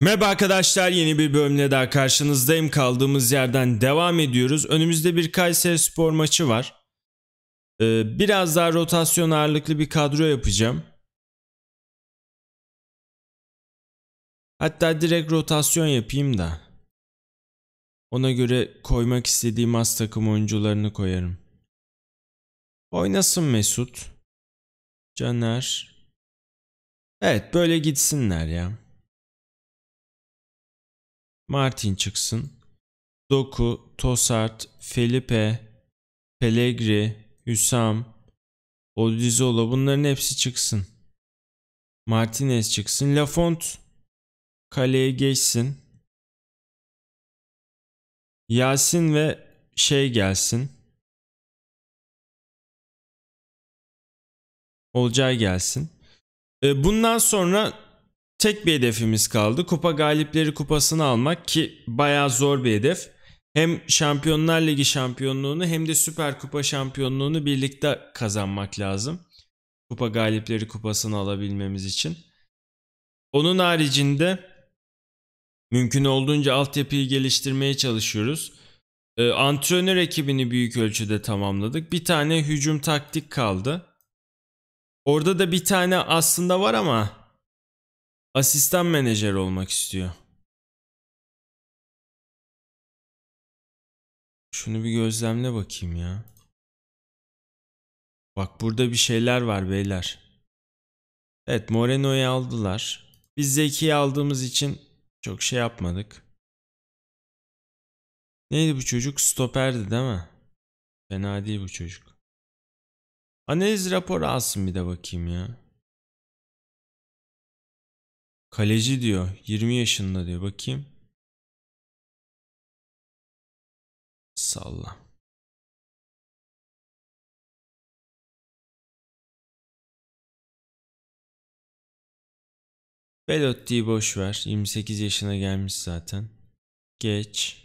Merhaba arkadaşlar yeni bir bölümle daha karşınızdayım. Kaldığımız yerden devam ediyoruz. Önümüzde bir Kayseri spor maçı var. Ee, biraz daha rotasyon ağırlıklı bir kadro yapacağım. Hatta direkt rotasyon yapayım da. Ona göre koymak istediğim az takım oyuncularını koyarım. Oynasın Mesut. Caner. Evet böyle gitsinler ya. Martin çıksın. Doku, Tosart, Felipe, Pelegri, Hüsam, Odizola bunların hepsi çıksın. Martinez çıksın. Lafont kaleye geçsin. Yasin ve şey gelsin. Olcay gelsin. E, bundan sonra tek bir hedefimiz kaldı. Kupa galipleri kupasını almak ki bayağı zor bir hedef. Hem Şampiyonlar Ligi şampiyonluğunu hem de Süper Kupa şampiyonluğunu birlikte kazanmak lazım. Kupa galipleri kupasını alabilmemiz için. Onun haricinde mümkün olduğunca altyapıyı geliştirmeye çalışıyoruz. E, antrenör ekibini büyük ölçüde tamamladık. Bir tane hücum taktik kaldı. Orada da bir tane aslında var ama asistan menajer olmak istiyor. Şunu bir gözlemle bakayım ya. Bak burada bir şeyler var beyler. Evet Moreno'yu aldılar. Biz Zeki'yi aldığımız için çok şey yapmadık. Neydi bu çocuk? Stoperdi değil mi? Fena değil bu çocuk. Analiz raporu alsın bir de bakayım ya. Kaleci diyor 20 yaşında diyor bakayım. Salla. Belotti'yi boş ver. 28 yaşına gelmiş zaten. Geç.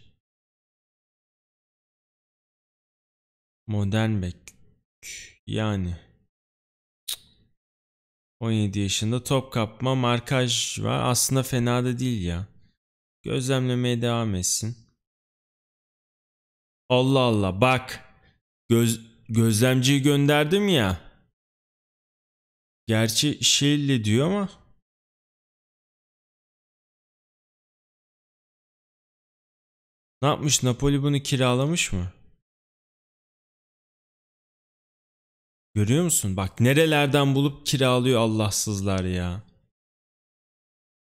Modern bek. Yani 17 yaşında top kapma, markaj var. Aslında fena da değil ya. Gözlemlemeye devam etsin. Allah Allah bak. Göz, gözlemciyi gönderdim ya. Gerçi şeyle diyor ama. Ne yapmış? Napoli bunu kiralamış mı? Görüyor musun? Bak nerelerden bulup kiralıyor Allahsızlar ya.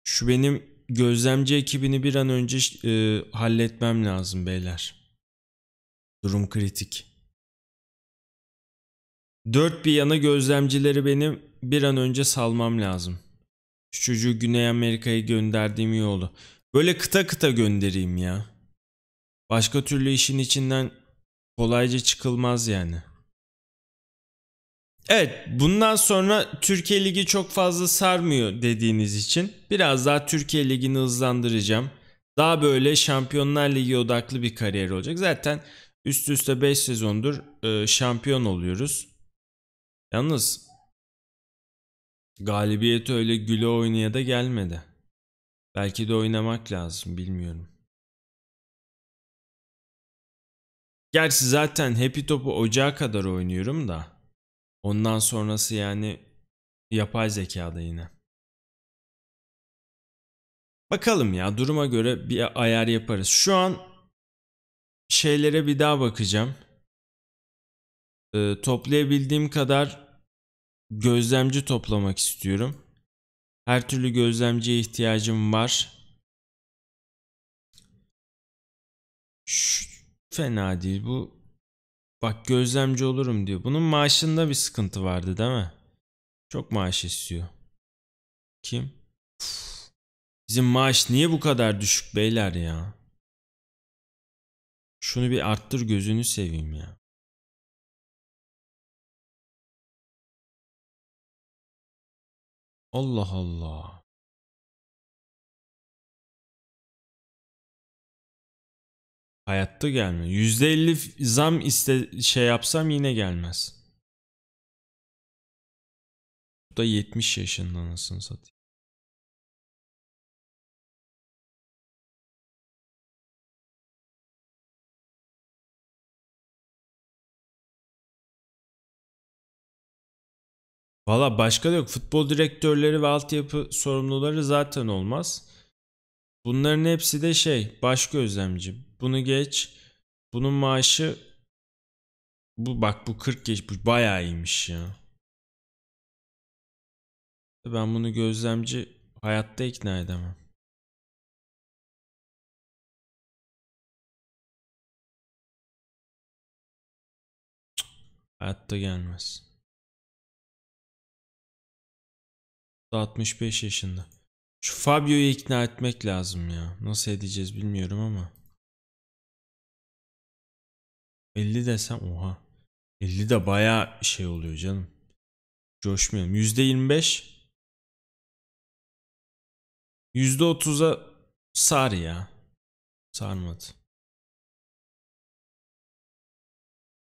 Şu benim gözlemci ekibini bir an önce e, halletmem lazım beyler. Durum kritik. Dört bir yana gözlemcileri benim bir an önce salmam lazım. Şu çocuğu Güney Amerika'ya gönderdiğim iyi oldu. Böyle kıta kıta göndereyim ya. Başka türlü işin içinden kolayca çıkılmaz yani. Evet bundan sonra Türkiye Ligi çok fazla sarmıyor dediğiniz için biraz daha Türkiye Ligi'ni hızlandıracağım. Daha böyle Şampiyonlar Ligi odaklı bir kariyer olacak. Zaten üst üste 5 sezondur e, şampiyon oluyoruz. Yalnız galibiyet öyle güle oynaya da gelmedi. Belki de oynamak lazım bilmiyorum. Gerçi zaten Happy Top'u ocağa kadar oynuyorum da. Ondan sonrası yani yapay zekada yine. Bakalım ya duruma göre bir ayar yaparız. Şu an şeylere bir daha bakacağım. Ee, toplayabildiğim kadar gözlemci toplamak istiyorum. Her türlü gözlemciye ihtiyacım var. Şu, fena değil bu. Bak gözlemci olurum diyor. Bunun maaşında bir sıkıntı vardı değil mi? Çok maaş istiyor. Kim? Uf. Bizim maaş niye bu kadar düşük beyler ya? Şunu bir arttır gözünü seveyim ya. Allah Allah. Hayatta gelmiyor. %50 zam iste şey yapsam yine gelmez. Bu da 70 yaşında anasını satayım. Valla başka da yok. Futbol direktörleri ve altyapı sorumluları zaten olmaz. Bunların hepsi de şey, baş gözlemci bunu geç. Bunun maaşı bu bak bu 40 geç bu bayağı iyiymiş ya. Ben bunu gözlemci hayatta ikna edemem. Hayatta gelmez. 65 yaşında. Şu Fabio'yu ikna etmek lazım ya. Nasıl edeceğiz bilmiyorum ama. 50 desem oha. 50 de baya şey oluyor canım. Coşmuyorum. %25 %30'a sar ya. Sarmadı.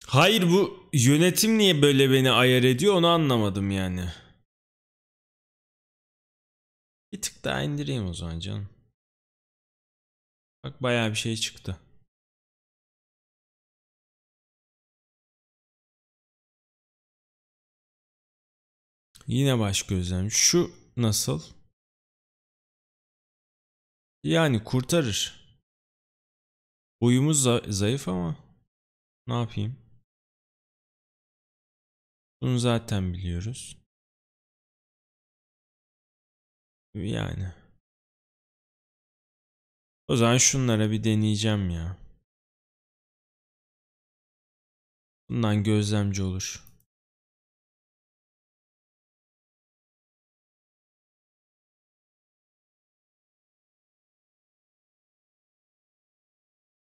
Hayır bu yönetim niye böyle beni ayar ediyor onu anlamadım yani. Bir tık daha indireyim o zaman canım. Bak bayağı bir şey çıktı. Yine başka gözlem. Şu nasıl? Yani kurtarır. Uyumuz za zayıf ama ne yapayım? Bunu zaten biliyoruz. Yani. O zaman şunlara bir deneyeceğim ya. Bundan gözlemci olur.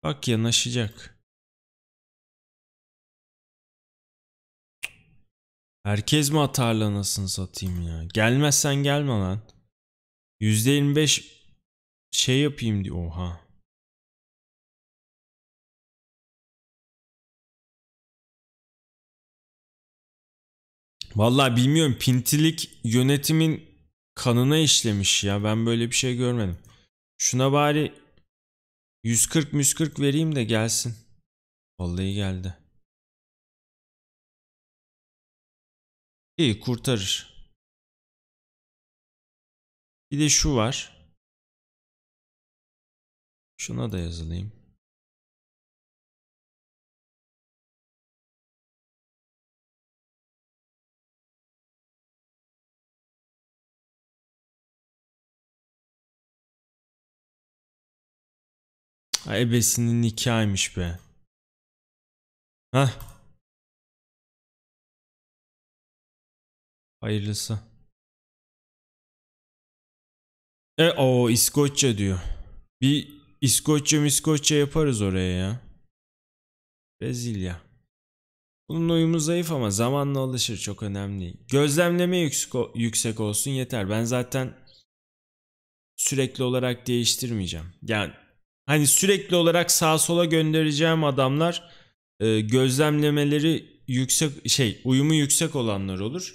Bak yanaşacak. Herkes mi atarlı anasını satayım ya? Gelmezsen gelme lan. %25 şey yapayım diye. Oha. Vallahi bilmiyorum pintilik yönetimin kanına işlemiş ya. Ben böyle bir şey görmedim. Şuna bari 140 140 vereyim de gelsin. Vallahi geldi. İyi kurtarır. Bir de şu var. Şuna da yazılayım. Ha, ebesinin nikahıymış be. Hah. Hayırlısı. E o İskoçya diyor. Bir İskoçya miskoçya yaparız oraya ya. Brezilya. Bunun uyumu zayıf ama zamanla alışır çok önemli. Gözlemleme yüksek, yüksek olsun yeter. Ben zaten sürekli olarak değiştirmeyeceğim. Yani Hani sürekli olarak sağa sola göndereceğim adamlar e, gözlemlemeleri yüksek şey uyumu yüksek olanlar olur.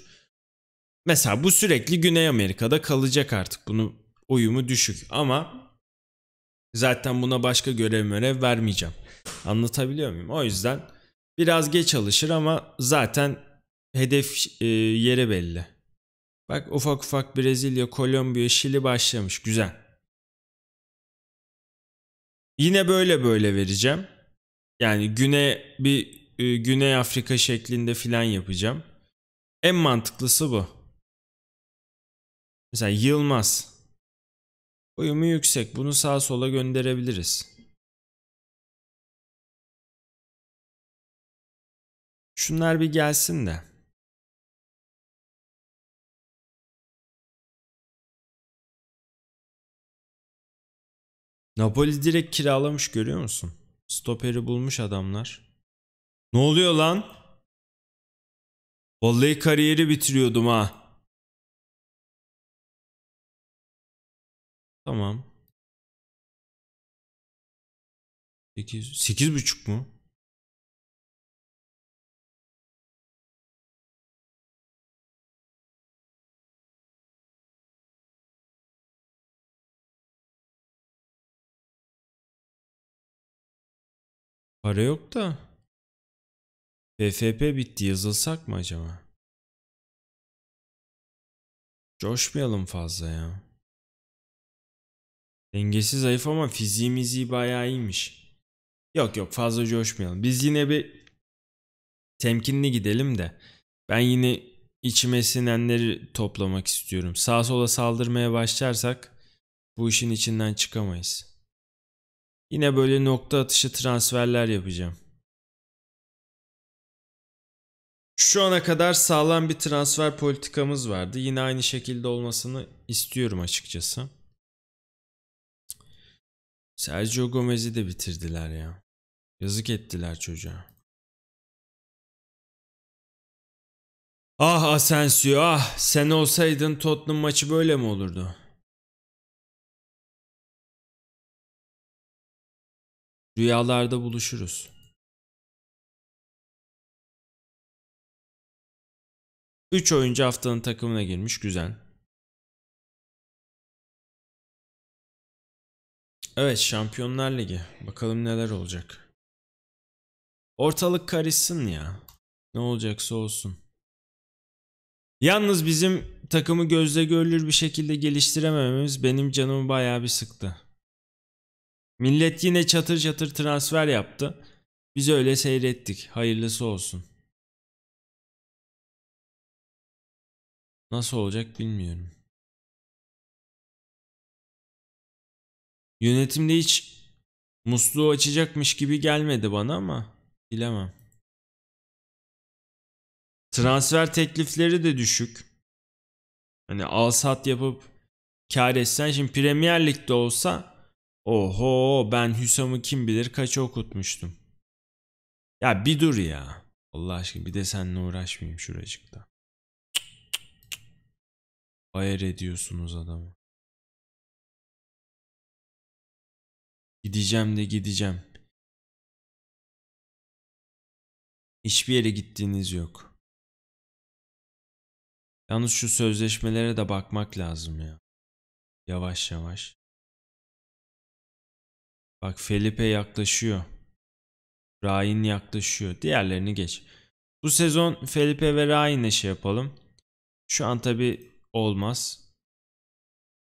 Mesela bu sürekli Güney Amerika'da kalacak artık. Bunu uyumu düşük ama zaten buna başka görev mörev vermeyeceğim. Anlatabiliyor muyum? O yüzden biraz geç alışır ama zaten hedef e, yeri belli. Bak ufak ufak Brezilya, Kolombiya, Şili başlamış. Güzel. Yine böyle böyle vereceğim. Yani güne bir e, Güney Afrika şeklinde filan yapacağım. En mantıklısı bu. Mesela Yılmaz. Uyumu yüksek. Bunu sağa sola gönderebiliriz. Şunlar bir gelsin de. Napoli direkt kiralamış görüyor musun? Stoperi bulmuş adamlar. Ne oluyor lan? Vallahi kariyeri bitiriyordum ha. Tamam. 8 8,5 mu? Para yok da. FFP bitti yazılsak mı acaba? Coşmayalım fazla ya. Dengesi zayıf ama fiziğimiz bayağı iyiymiş. Yok yok fazla coşmayalım. Biz yine bir temkinli gidelim de. Ben yine içime sinenleri toplamak istiyorum. Sağa sola saldırmaya başlarsak bu işin içinden çıkamayız. Yine böyle nokta atışı transferler yapacağım. Şu ana kadar sağlam bir transfer politikamız vardı. Yine aynı şekilde olmasını istiyorum açıkçası. Sergio Gomez'i de bitirdiler ya. Yazık ettiler çocuğa. Ah Asensio ah sen olsaydın Tottenham maçı böyle mi olurdu? Rüyalarda buluşuruz. Üç oyuncu haftanın takımına girmiş. Güzel. Evet Şampiyonlar Ligi. Bakalım neler olacak. Ortalık karışsın ya. Ne olacaksa olsun. Yalnız bizim takımı gözle görülür bir şekilde geliştiremememiz benim canımı bayağı bir sıktı. Millet yine çatır çatır transfer yaptı. Biz öyle seyrettik. Hayırlısı olsun. Nasıl olacak bilmiyorum. Yönetimde hiç musluğu açacakmış gibi gelmedi bana ama bilemem. Transfer teklifleri de düşük. Hani al sat yapıp kar etsen şimdi Premier Lig'de olsa Oho ben Hüsam'ı kim bilir kaç okutmuştum. Ya bir dur ya. Allah aşkına bir de seninle uğraşmayayım şuracıkta. Ayar ediyorsunuz adamı. Gideceğim de gideceğim. Hiçbir yere gittiğiniz yok. Yalnız şu sözleşmelere de bakmak lazım ya. Yavaş yavaş. Bak Felipe yaklaşıyor. Ryan yaklaşıyor. Diğerlerini geç. Bu sezon Felipe ve Ryan'e şey yapalım. Şu an tabi olmaz.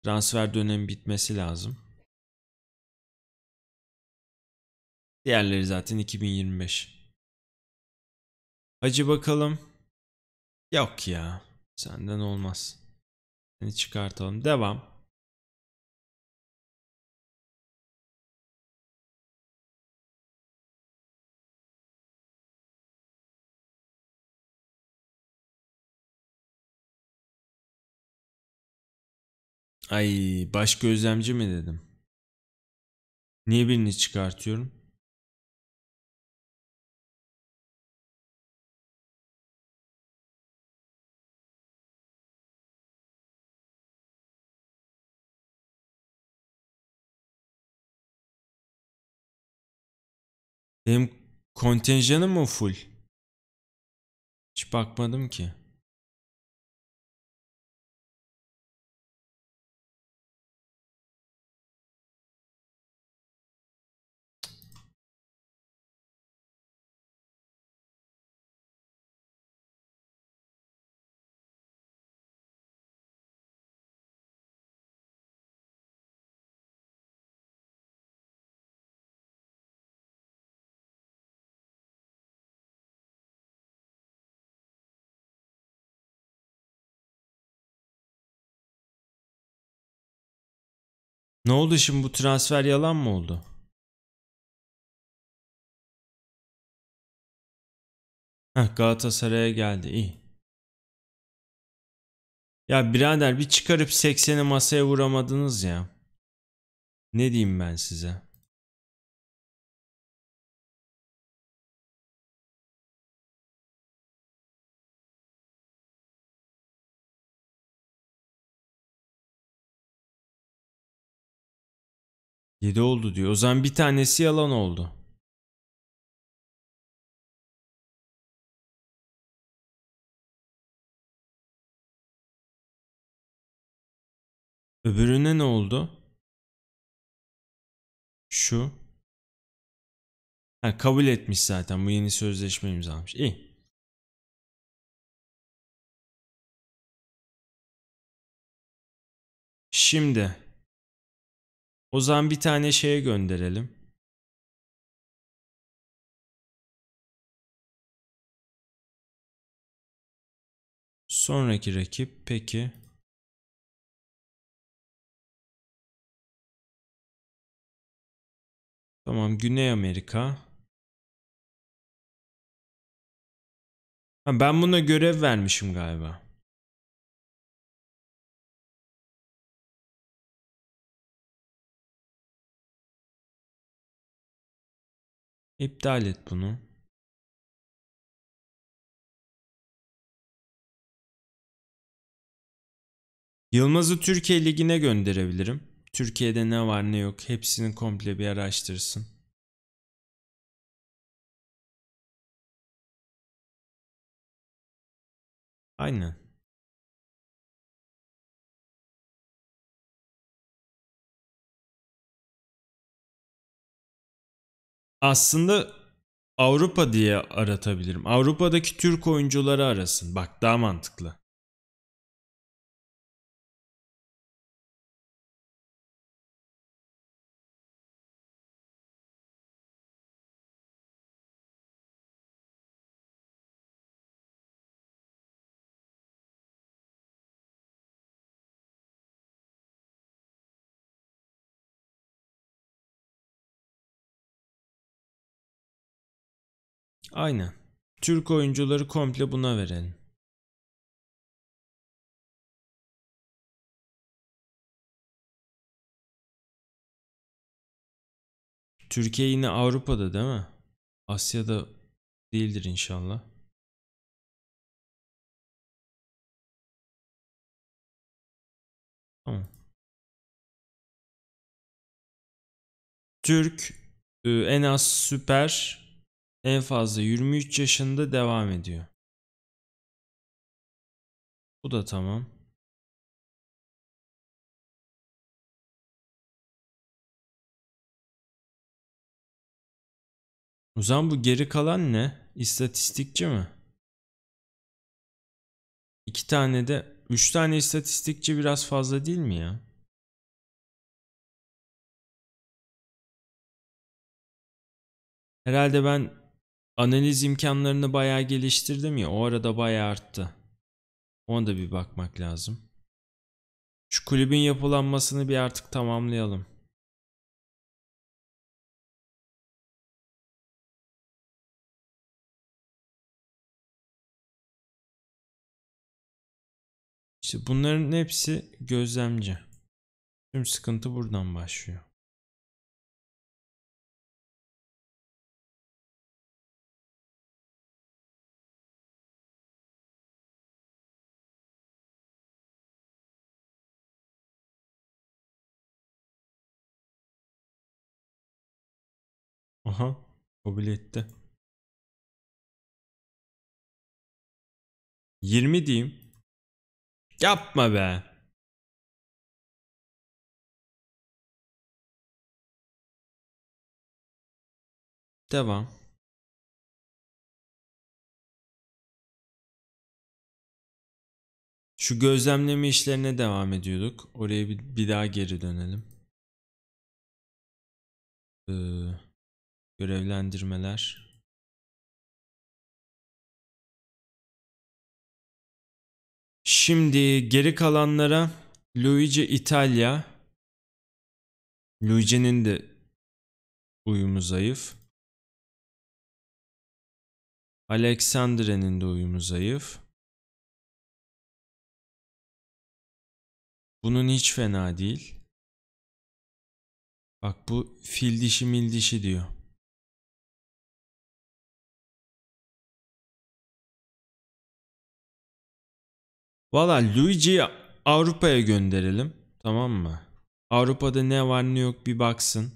Transfer dönemi bitmesi lazım. Diğerleri zaten 2025. Hacı bakalım. Yok ya. Senden olmaz. Seni çıkartalım. Devam. Ay baş gözlemci mi dedim. Niye birini çıkartıyorum? Benim kontenjanım mı full? Hiç bakmadım ki. Ne oldu şimdi bu transfer yalan mı oldu? Heh, Galatasaray'a geldi iyi. Ya birader bir çıkarıp 80'i masaya vuramadınız ya. Ne diyeyim ben size? 7 oldu diyor. O zaman bir tanesi yalan oldu. Öbürüne ne oldu? Şu. Ha, kabul etmiş zaten. Bu yeni sözleşme imzalamış. İyi. Şimdi o zaman bir tane şeye gönderelim. Sonraki rakip peki. Tamam Güney Amerika. ben buna görev vermişim galiba. İptal et bunu. Yılmaz'ı Türkiye Ligi'ne gönderebilirim. Türkiye'de ne var ne yok hepsini komple bir araştırsın. Aynen. aslında Avrupa diye aratabilirim. Avrupa'daki Türk oyuncuları arasın. Bak daha mantıklı. Aynen. Türk oyuncuları komple buna verelim. Türkiye yine Avrupa'da değil mi? Asya'da değildir inşallah. Tamam. Türk e, en az süper en fazla 23 yaşında devam ediyor. Bu da tamam. O zaman bu geri kalan ne? İstatistikçi mi? İki tane de, üç tane istatistikçi biraz fazla değil mi ya? Herhalde ben analiz imkanlarını bayağı geliştirdim ya o arada bayağı arttı. Ona da bir bakmak lazım. Şu kulübün yapılanmasını bir artık tamamlayalım. İşte bunların hepsi gözlemci. Tüm sıkıntı buradan başlıyor. Aha. Kabul etti. 20 diyeyim. Yapma be. Devam. Şu gözlemleme işlerine devam ediyorduk. Oraya bir, daha geri dönelim. Ee görevlendirmeler Şimdi geri kalanlara Luigi Italia, Luigi'nin de uyumu zayıf. Alexandre'nin de uyumu zayıf. Bunun hiç fena değil. Bak bu fil dişi mil dişi diyor. Valla Luigi'yi Avrupa'ya gönderelim. Tamam mı? Avrupa'da ne var ne yok bir baksın.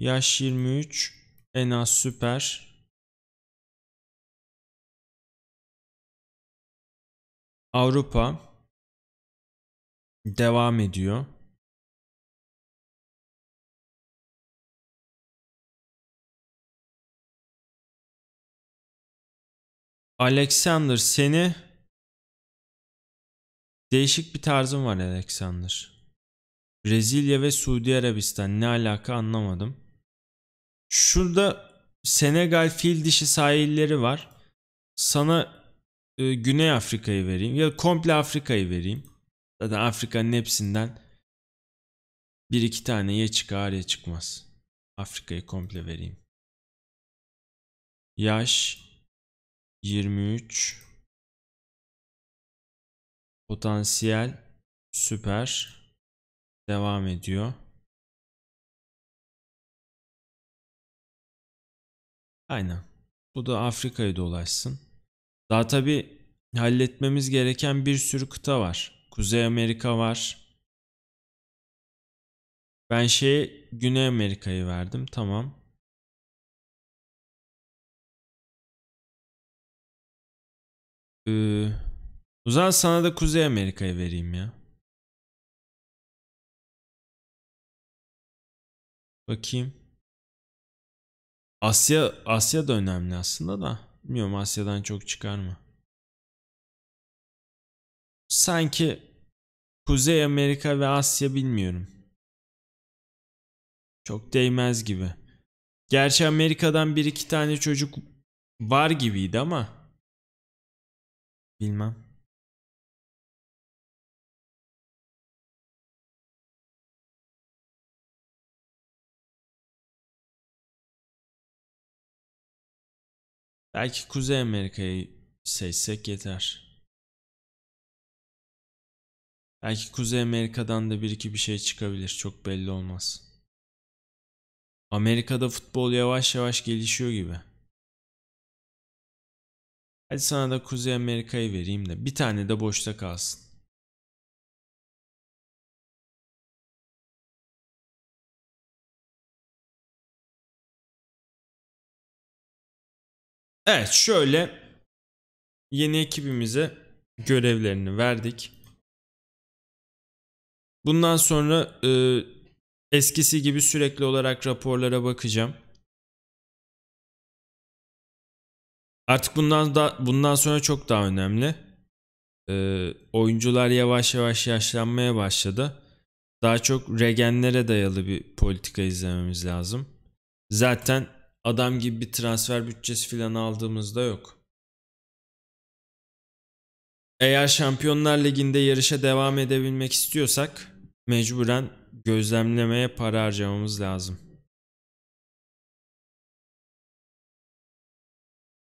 Yaş 23. En az süper. Avrupa devam ediyor. Alexander seni değişik bir tarzın var Alexander. Brezilya ve Suudi Arabistan ne alaka anlamadım. Şurada Senegal fil dişi sahilleri var. Sana e, Güney Afrika'yı vereyim ya komple Afrika'yı vereyim. Zaten Afrika'nın hepsinden bir iki tane ya çıkar ya çıkmaz. Afrika'yı komple vereyim. Yaş 23 potansiyel süper devam ediyor. Aynen. Bu da Afrika'yı dolaşsın. Daha tabi halletmemiz gereken bir sürü kıta var. Kuzey Amerika var. Ben şeye Güney Amerika'yı verdim. Tamam. Ee, o zaman sana da Kuzey Amerika'yı vereyim ya. Bakayım. Asya Asya da önemli aslında da. Bilmiyorum Asya'dan çok çıkar mı? Sanki Kuzey Amerika ve Asya bilmiyorum. Çok değmez gibi. Gerçi Amerika'dan bir iki tane çocuk var gibiydi ama bilmem Belki Kuzey Amerika'yı seçsek yeter. Belki Kuzey Amerika'dan da bir iki bir şey çıkabilir. Çok belli olmaz. Amerika'da futbol yavaş yavaş gelişiyor gibi. Hadi sana da Kuzey Amerika'yı vereyim de bir tane de boşta kalsın. Evet şöyle yeni ekibimize görevlerini verdik. Bundan sonra e, eskisi gibi sürekli olarak raporlara bakacağım. Artık bundan da bundan sonra çok daha önemli. Ee, oyuncular yavaş yavaş yaşlanmaya başladı. Daha çok regenlere dayalı bir politika izlememiz lazım. Zaten adam gibi bir transfer bütçesi falan aldığımızda yok. Eğer Şampiyonlar Ligi'nde yarışa devam edebilmek istiyorsak mecburen gözlemlemeye para harcamamız lazım.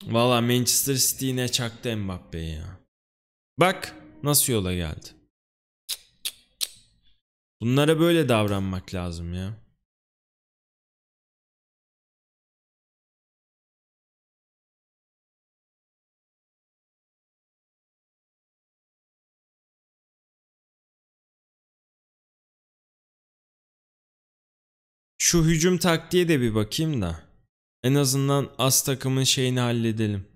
Valla Manchester City yine çaktı Mbappe'yi ya. Bak nasıl yola geldi. Bunlara böyle davranmak lazım ya. Şu hücum taktiğe de bir bakayım da. En azından az takımın şeyini halledelim.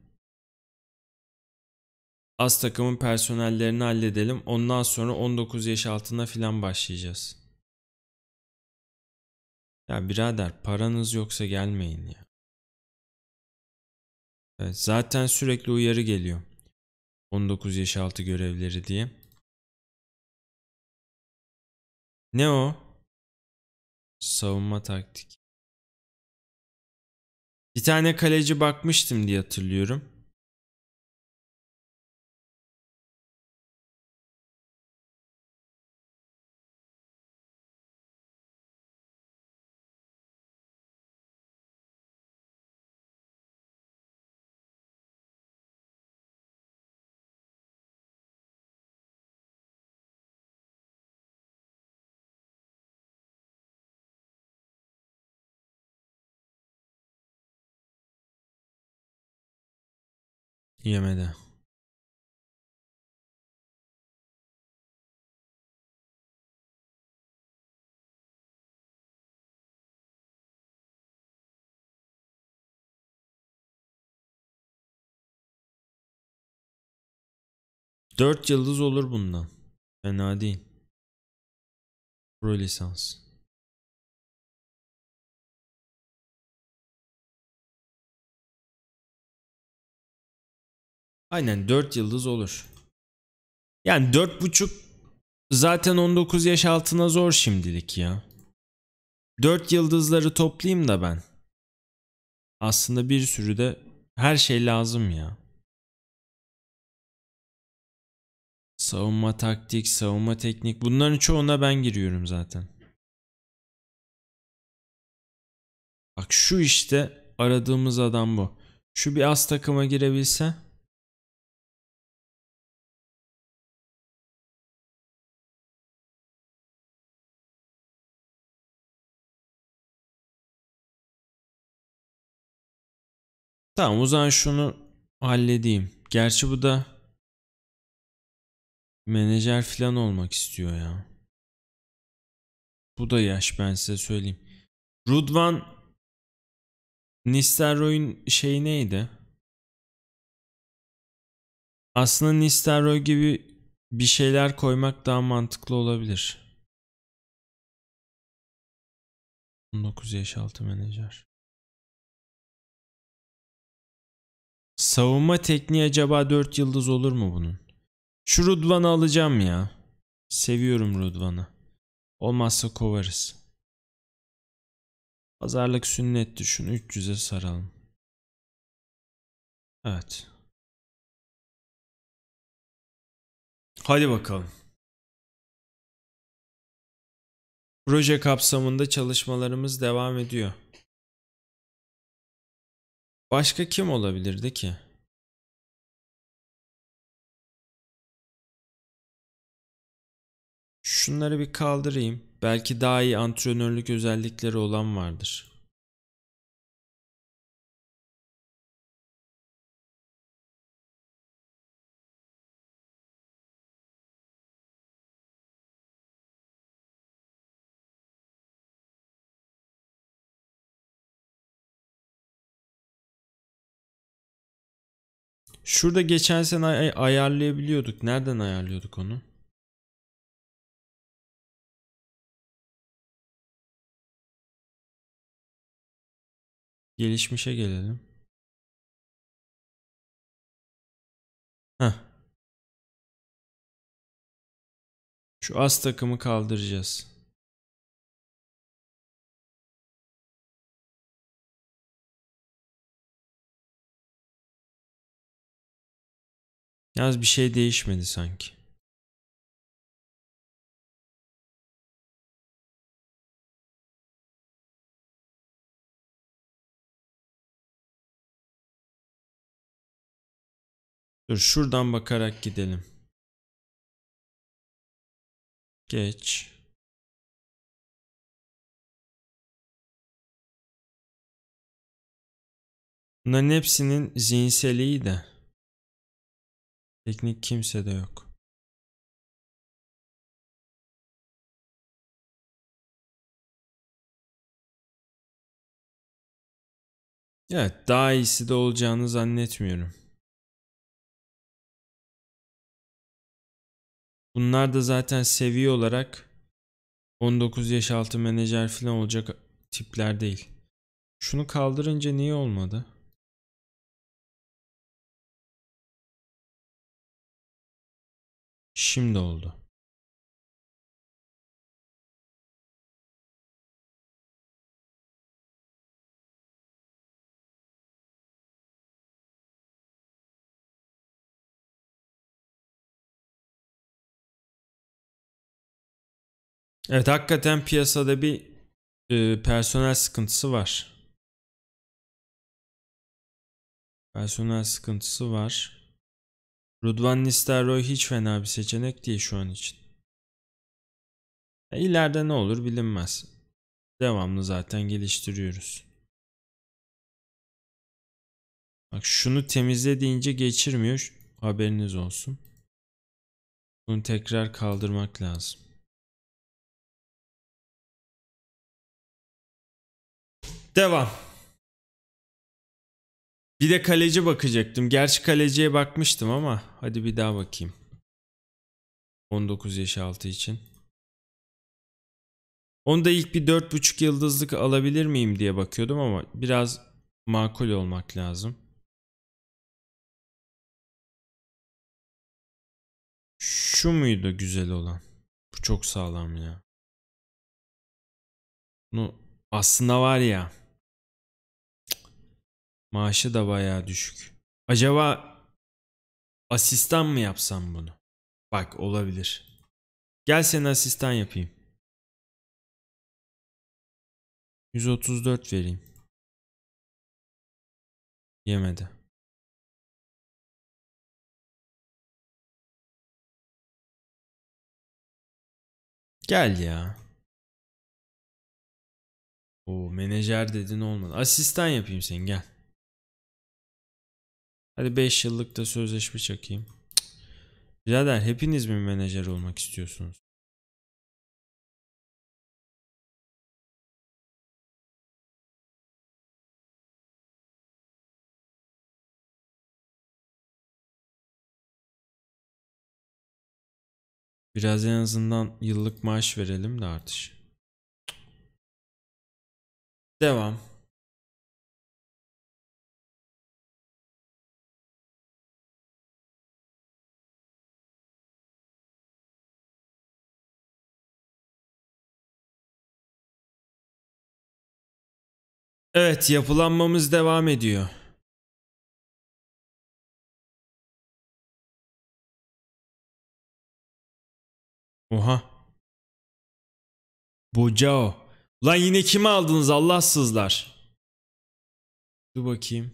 Az takımın personellerini halledelim. Ondan sonra 19 yaş altına filan başlayacağız. Ya birader paranız yoksa gelmeyin ya. Evet, zaten sürekli uyarı geliyor. 19 yaş altı görevleri diye. Ne o? Savunma taktik. Bir tane kaleci bakmıştım diye hatırlıyorum. yemedi Dört yıldız olur bundan. Fena değil. Pro lisans. Aynen 4 yıldız olur. Yani 4.5 zaten 19 yaş altına zor şimdilik ya. 4 yıldızları toplayayım da ben. Aslında bir sürü de her şey lazım ya. Savunma taktik, savunma teknik bunların çoğuna ben giriyorum zaten. Bak şu işte aradığımız adam bu. Şu bir as takıma girebilse Tamam o zaman şunu halledeyim. Gerçi bu da menajer falan olmak istiyor ya. Bu da yaş ben size söyleyeyim. Rudvan Nistelrooy'un şeyi neydi? Aslında Nistelrooy gibi bir şeyler koymak daha mantıklı olabilir. 19 yaş altı menajer. Savunma tekniği acaba 4 yıldız olur mu bunun? Şu Rudvan'ı alacağım ya. Seviyorum Rudvan'ı. Olmazsa kovarız. Pazarlık sünnet düşün. 300'e saralım. Evet. Hadi bakalım. Proje kapsamında çalışmalarımız devam ediyor. Başka kim olabilirdi ki? Şunları bir kaldırayım. Belki daha iyi antrenörlük özellikleri olan vardır. Şurada geçen sene ay- ayarlayabiliyorduk. Nereden ayarlıyorduk onu? Gelişmişe gelelim. Heh. Şu az takımı kaldıracağız. Yalnız bir şey değişmedi sanki. Dur şuradan bakarak gidelim. Geç. Bunların hepsinin zihinseliği de Teknik kimse de yok. Evet daha iyisi de olacağını zannetmiyorum. Bunlar da zaten seviye olarak 19 yaş altı menajer falan olacak tipler değil. Şunu kaldırınca niye olmadı? Şimdi oldu. Evet hakikaten piyasada bir e, personel sıkıntısı var. Personel sıkıntısı var. Rudvan Nistelrooy hiç fena bir seçenek değil şu an için. E, ileride ne olur bilinmez. Devamlı zaten geliştiriyoruz. Bak şunu temizle deyince geçirmiyor. Haberiniz olsun. Bunu tekrar kaldırmak lazım. Devam. Bir de kaleci bakacaktım. Gerçi kaleciye bakmıştım ama hadi bir daha bakayım. 19 yaş altı için. Onda ilk bir 4.5 yıldızlık alabilir miyim diye bakıyordum ama biraz makul olmak lazım. Şu muydu güzel olan? Bu çok sağlam ya. Bunu aslında var ya. Maaşı da bayağı düşük. Acaba asistan mı yapsam bunu? Bak olabilir. Gel seni asistan yapayım. 134 vereyim. Yemedi. Gel ya. O menajer dedin olmadı. Asistan yapayım sen gel. Hadi 5 yıllık da sözleşme çakayım. Birader hepiniz mi menajer olmak istiyorsunuz? Biraz en azından yıllık maaş verelim de artış. Devam. Evet yapılanmamız devam ediyor. Oha. Bocao. Lan yine kimi aldınız Allahsızlar. Dur bakayım.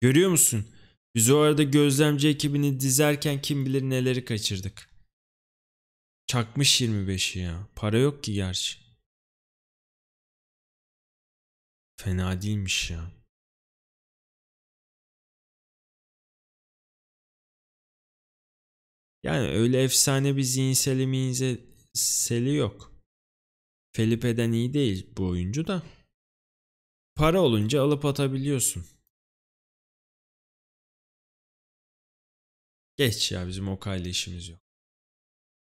Görüyor musun? Biz o arada gözlemci ekibini dizerken kim bilir neleri kaçırdık. Çakmış 25'i ya. Para yok ki gerçi. Fena değilmiş ya. Yani öyle efsane bir zihinseli minseli yok. Felipe'den iyi değil bu oyuncu da. Para olunca alıp atabiliyorsun. Geç ya bizim o Okay'la işimiz yok.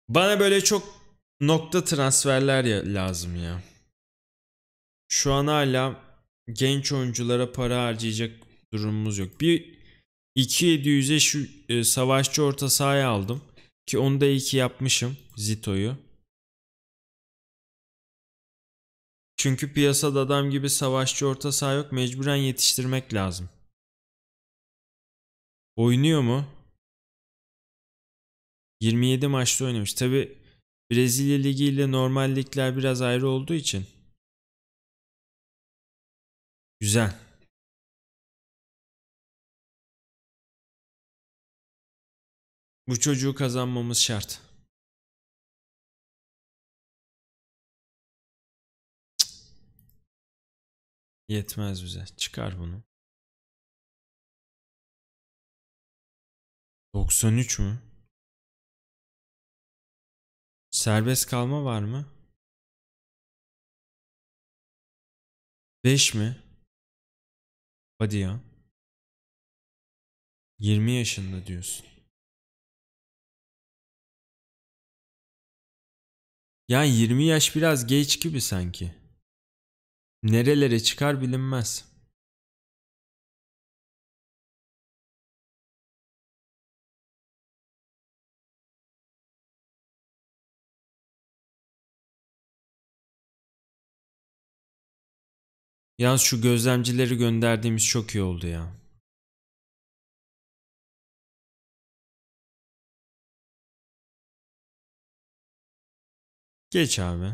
Bana böyle çok nokta transferler ya, lazım ya. Şu an hala genç oyunculara para harcayacak durumumuz yok. Bir 2700'e şu e, savaşçı orta sahaya aldım. Ki onu da iki yapmışım Zito'yu. Çünkü piyasada adam gibi savaşçı orta saha yok. Mecburen yetiştirmek lazım. Oynuyor mu? 27 maçta oynamış. Tabi Brezilya Ligi ile normal ligler biraz ayrı olduğu için Güzel. Bu çocuğu kazanmamız şart. Yetmez bize. Çıkar bunu. 93 mü? Serbest kalma var mı? 5 mi? Hadi ya. 20 yaşında diyorsun. Yani 20 yaş biraz geç gibi sanki. Nerelere çıkar bilinmez. Yalnız şu gözlemcileri gönderdiğimiz çok iyi oldu ya. Geç abi.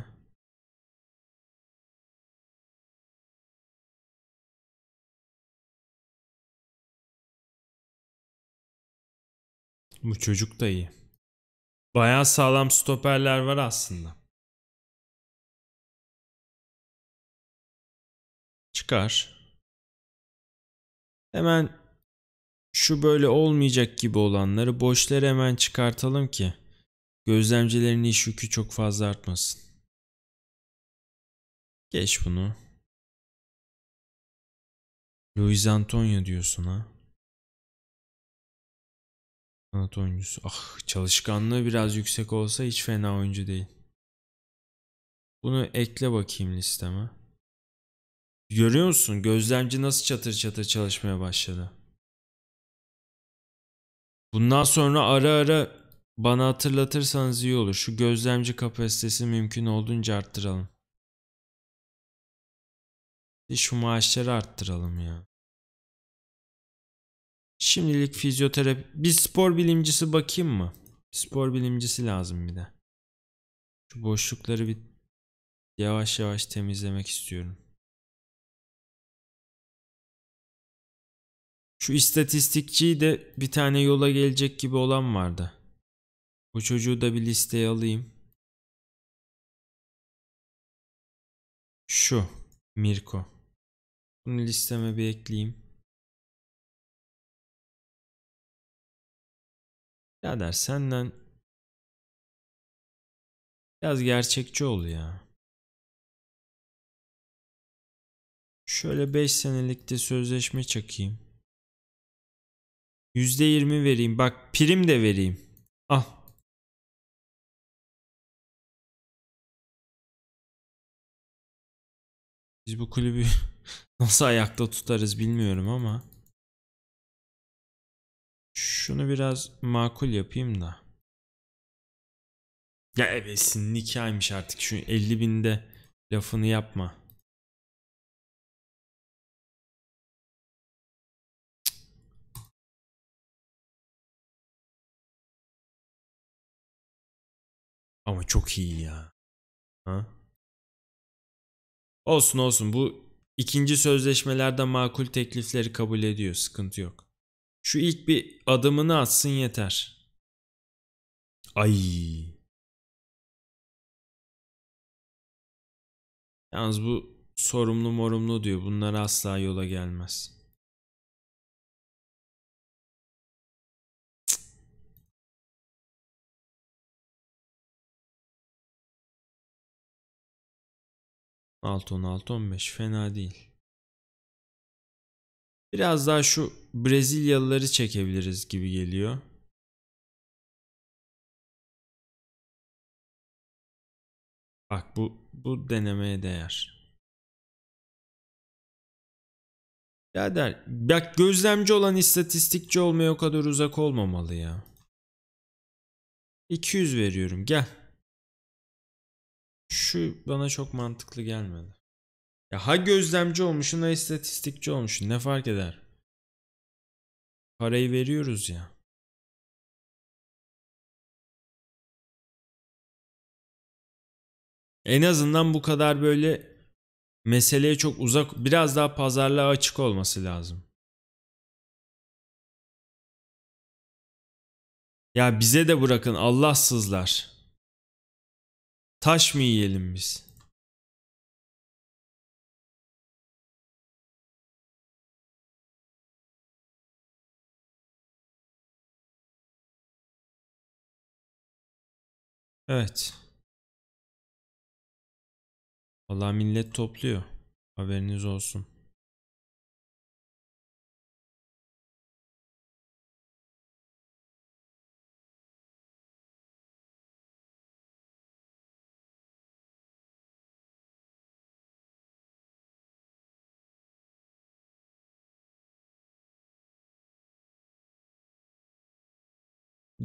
Bu çocuk da iyi. Bayağı sağlam stoperler var aslında. çıkar. Hemen şu böyle olmayacak gibi olanları boşları hemen çıkartalım ki gözlemcilerin iş yükü çok fazla artmasın. Geç bunu. Luis Antonio diyorsun ha. Sanat oyuncusu. Ah çalışkanlığı biraz yüksek olsa hiç fena oyuncu değil. Bunu ekle bakayım listeme. Görüyor musun? Gözlemci nasıl çatır çatır çalışmaya başladı. Bundan sonra ara ara bana hatırlatırsanız iyi olur. Şu gözlemci kapasitesi mümkün olduğunca arttıralım. Şu maaşları arttıralım ya. Şimdilik fizyoterapi... Bir spor bilimcisi bakayım mı? Spor bilimcisi lazım bir de. Şu boşlukları bir yavaş yavaş temizlemek istiyorum. Şu istatistikçiyi de bir tane yola gelecek gibi olan vardı. Bu çocuğu da bir listeye alayım. Şu Mirko. Bunu listeme bir ekleyeyim. Ya der senden biraz gerçekçi ol ya. Şöyle 5 senelikte sözleşme çakayım. %20 vereyim. Bak prim de vereyim. Ah. Biz bu kulübü nasıl ayakta tutarız bilmiyorum ama. Şunu biraz makul yapayım da. Ya evetsin nikahıymış artık şu 50 binde lafını yapma. Ama çok iyi ya. Ha? Olsun olsun bu ikinci sözleşmelerde makul teklifleri kabul ediyor. Sıkıntı yok. Şu ilk bir adımını atsın yeter. Ay. Yalnız bu sorumlu morumlu diyor. Bunlar asla yola gelmez. 6 16 15 fena değil. Biraz daha şu Brezilyalıları çekebiliriz gibi geliyor. Bak bu bu denemeye değer. Ya der, bak gözlemci olan istatistikçi olmaya o kadar uzak olmamalı ya. 200 veriyorum gel. Şu bana çok mantıklı gelmedi. Ya ha gözlemci olmuşsun ha istatistikçi olmuşsun ne fark eder? Parayı veriyoruz ya. En azından bu kadar böyle meseleye çok uzak, biraz daha pazarlığa açık olması lazım. Ya bize de bırakın Allahsızlar. Taş mı yiyelim biz? Evet. Vallahi millet topluyor. Haberiniz olsun.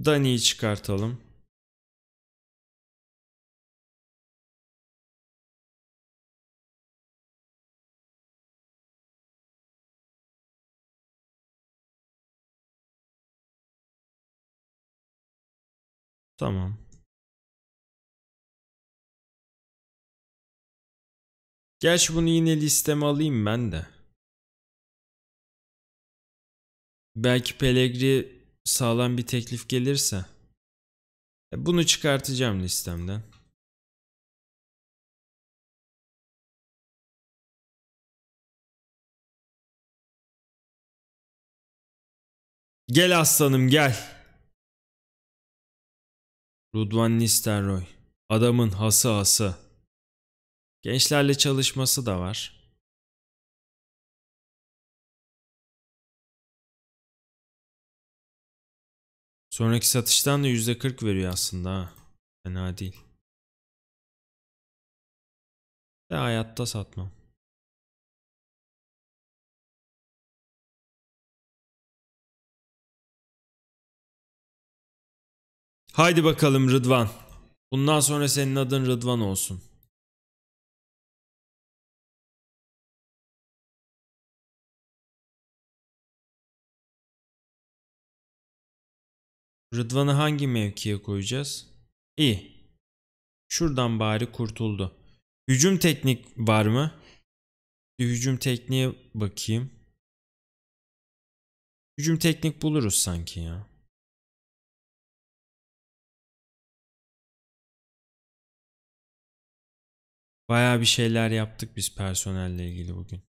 Dani'yi çıkartalım. Tamam. Gerçi bunu yine listeme alayım ben de. Belki Pelegri sağlam bir teklif gelirse e, bunu çıkartacağım listemden. Gel aslanım gel. Rudvan Nisterroy. Adamın hası hası. Gençlerle çalışması da var. Sonraki satıştan da %40 veriyor aslında ha. Fena değil. De hayatta satmam. Haydi bakalım Rıdvan. Bundan sonra senin adın Rıdvan olsun. Rıdvan'ı hangi mevkiye koyacağız? İyi. Şuradan bari kurtuldu. Hücum teknik var mı? Bir hücum tekniğe bakayım. Hücum teknik buluruz sanki ya. Baya bir şeyler yaptık biz personelle ilgili bugün.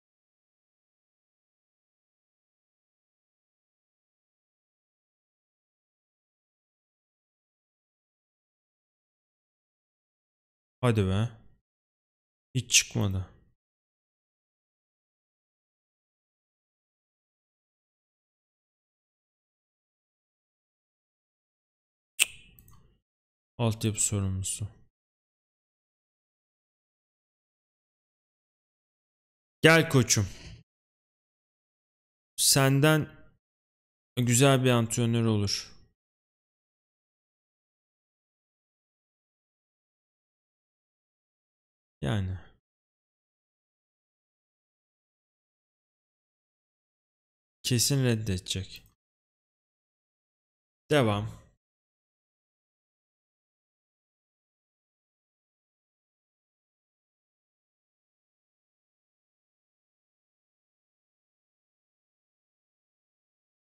Hadi be. Hiç çıkmadı. Altyapı sorumlusu. Gel koçum. Senden güzel bir antrenör olur. Yani. Kesin reddedecek. Devam.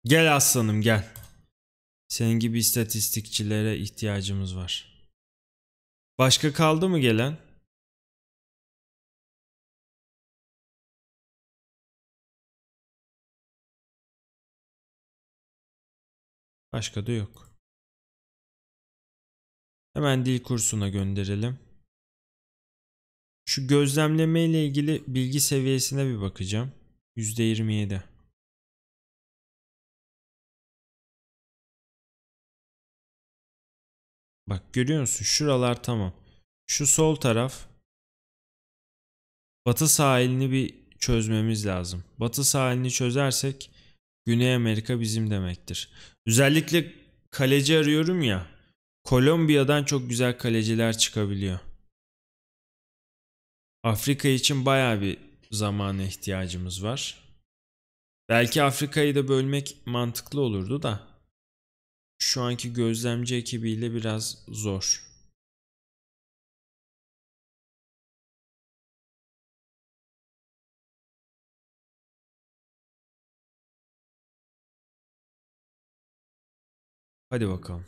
Gel aslanım gel. Senin gibi istatistikçilere ihtiyacımız var. Başka kaldı mı gelen? Başka da yok. Hemen dil kursuna gönderelim. Şu gözlemleme ile ilgili bilgi seviyesine bir bakacağım. %27. Bak görüyor musun? Şuralar tamam. Şu sol taraf batı sahilini bir çözmemiz lazım. Batı sahilini çözersek Güney Amerika bizim demektir. Özellikle kaleci arıyorum ya. Kolombiya'dan çok güzel kaleciler çıkabiliyor. Afrika için baya bir zamana ihtiyacımız var. Belki Afrika'yı da bölmek mantıklı olurdu da şu anki gözlemci ekibiyle biraz zor. Hadi bakalım.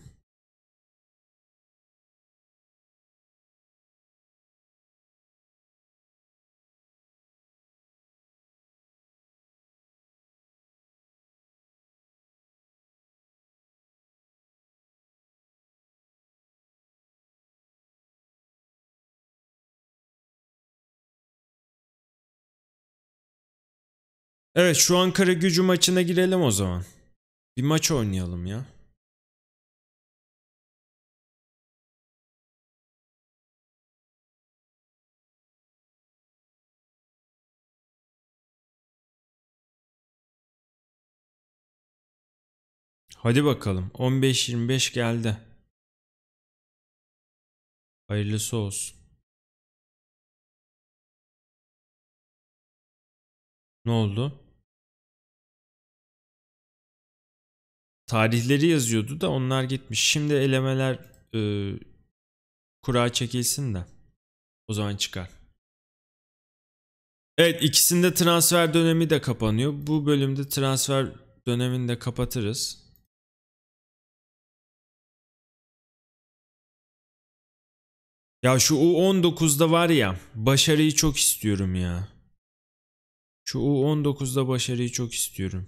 Evet şu Ankara gücü maçına girelim o zaman. Bir maç oynayalım ya. Hadi bakalım 15-25 geldi. Hayırlısı olsun. Ne oldu? Tarihleri yazıyordu da onlar gitmiş. Şimdi elemeler e, kura çekilsin de o zaman çıkar. Evet ikisinde transfer dönemi de kapanıyor. Bu bölümde transfer dönemini de kapatırız. Ya şu U19'da var ya başarıyı çok istiyorum ya. Şu U19'da başarıyı çok istiyorum.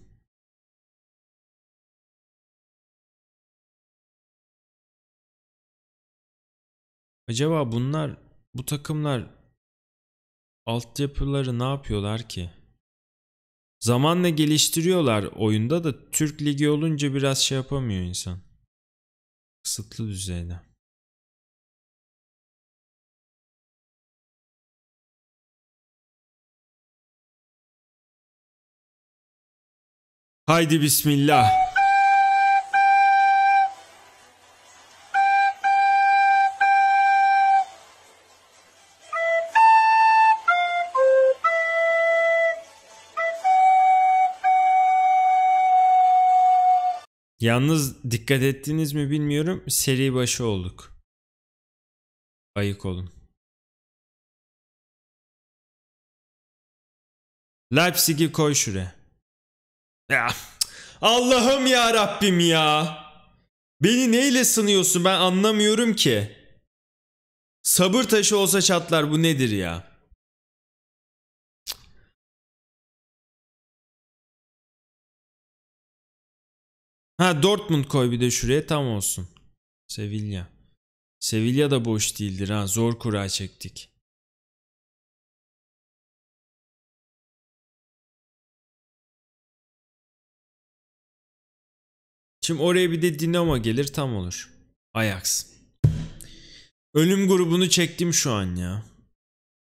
Acaba bunlar bu takımlar altyapıları ne yapıyorlar ki? Zamanla geliştiriyorlar oyunda da Türk Ligi olunca biraz şey yapamıyor insan. Kısıtlı düzeyde. Haydi bismillah. Yalnız dikkat ettiniz mi bilmiyorum. Seri başı olduk. Ayık olun. Leipzig'i koy şuraya. Ya Allah'ım ya Rabbim ya. Beni neyle sınıyorsun ben anlamıyorum ki. Sabır taşı olsa çatlar bu nedir ya? Ha Dortmund koy bir de şuraya tam olsun. Sevilla. Sevilla da boş değildir ha. Zor kura çektik. Şimdi oraya bir de Dinamo gelir tam olur. Ajax. Ölüm grubunu çektim şu an ya.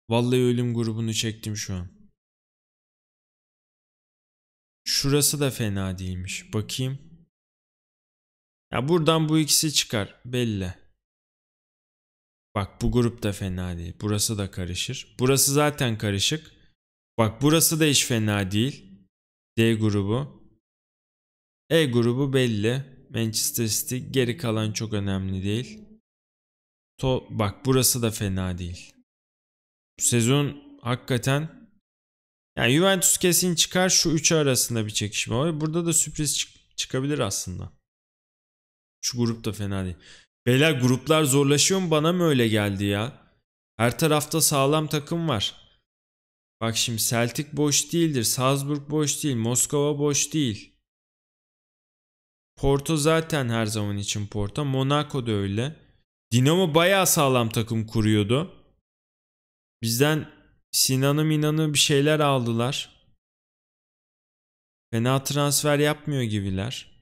Vallahi ölüm grubunu çektim şu an. Şurası da fena değilmiş. Bakayım. Ya buradan bu ikisi çıkar belli. Bak bu grup da fena değil. Burası da karışır. Burası zaten karışık. Bak burası da hiç fena değil. D grubu. E grubu belli. Manchester City geri kalan çok önemli değil. To bak burası da fena değil. Bu sezon hakikaten yani Juventus kesin çıkar şu üçü arasında bir çekişme var. Burada da sürpriz çık çıkabilir aslında. Şu grup da fena değil. Bela gruplar zorlaşıyor mu bana mı öyle geldi ya? Her tarafta sağlam takım var. Bak şimdi Celtic boş değildir. Salzburg boş değil. Moskova boş değil. Porto zaten her zaman için Porto. Monaco da öyle. Dinamo bayağı sağlam takım kuruyordu. Bizden Sinan'ı Minan'ı bir şeyler aldılar. Fena transfer yapmıyor gibiler.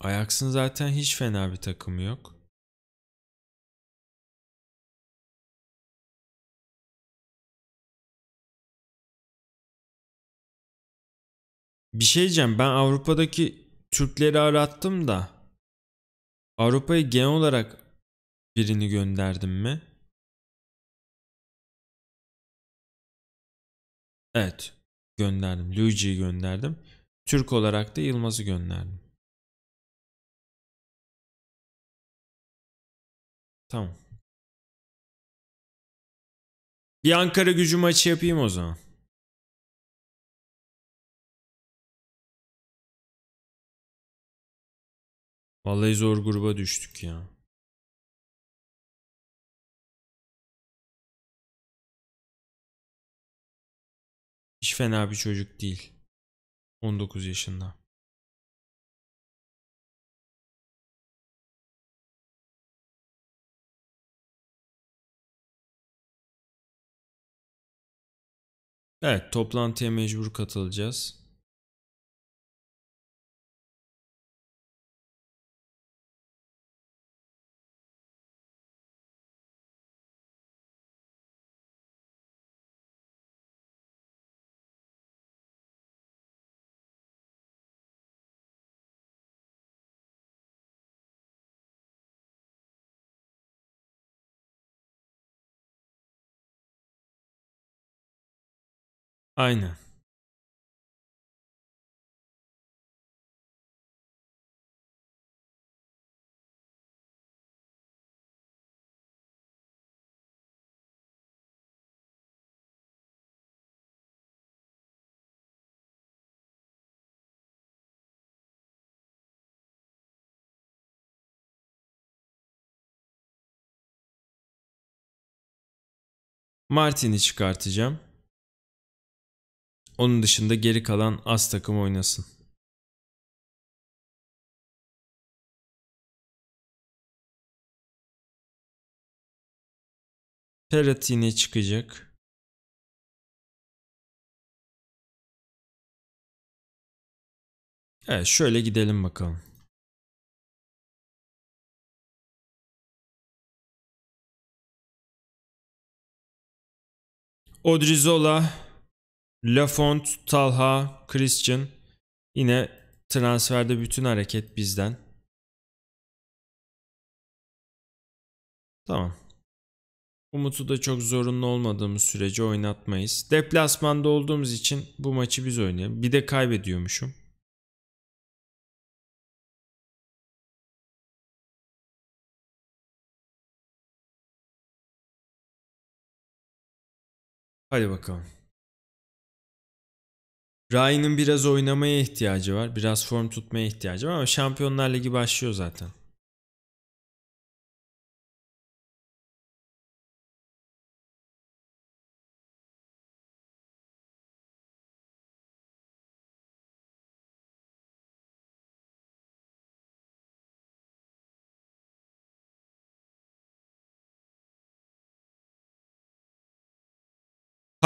Ajax'ın zaten hiç fena bir takımı yok. Bir şey diyeceğim ben Avrupa'daki Türkleri arattım da Avrupa'ya genel olarak birini gönderdim mi? Evet gönderdim. Luigi'yi gönderdim. Türk olarak da Yılmaz'ı gönderdim. Tamam. Bir Ankara gücü maçı yapayım o zaman. Vallahi zor gruba düştük ya. Hiç fena bir çocuk değil. 19 yaşında. Evet, toplantıya mecbur katılacağız. Aynen. Martin'i çıkartacağım. Onun dışında geri kalan az takım oynasın. Peratini çıkacak. Evet şöyle gidelim bakalım. Odrizola Lafont, Talha, Christian yine transferde bütün hareket bizden. Tamam. Umut'u da çok zorunlu olmadığımız sürece oynatmayız. Deplasmanda olduğumuz için bu maçı biz oynayalım. Bir de kaybediyormuşum. Hadi bakalım. Ryan'ın biraz oynamaya ihtiyacı var. Biraz form tutmaya ihtiyacı var ama Şampiyonlar Ligi başlıyor zaten.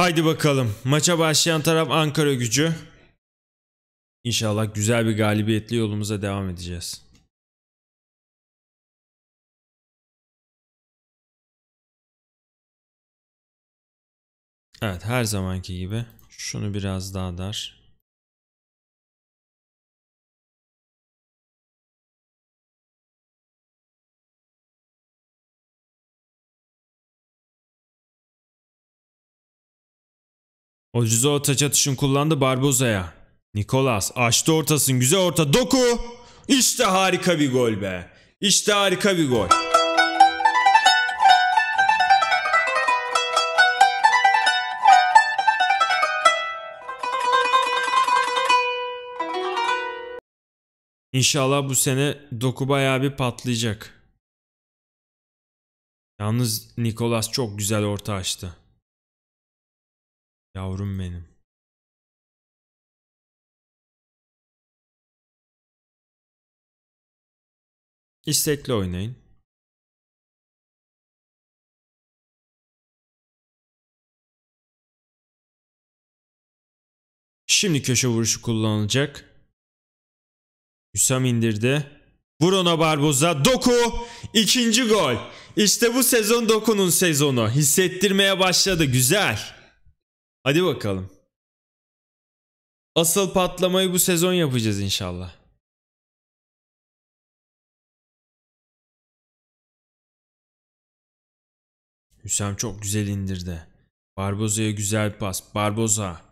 Haydi bakalım. Maça başlayan taraf Ankara gücü. İnşallah güzel bir galibiyetli yolumuza devam edeceğiz. Evet her zamanki gibi şunu biraz daha dar. Ojizo Taçatış'ın kullandı barbuzaya. Nikolas açtı ortasın güzel orta doku. İşte harika bir gol be. İşte harika bir gol. İnşallah bu sene doku bayağı bir patlayacak. Yalnız Nikolas çok güzel orta açtı. Yavrum benim. İstekli oynayın. Şimdi köşe vuruşu kullanılacak. Hüsam indirdi. Vur ona Barboza. Doku. İkinci gol. İşte bu sezon Doku'nun sezonu. Hissettirmeye başladı. Güzel. Hadi bakalım. Asıl patlamayı bu sezon yapacağız inşallah. Hüsam çok güzel indirdi. Barboza'ya güzel pas. Barboza.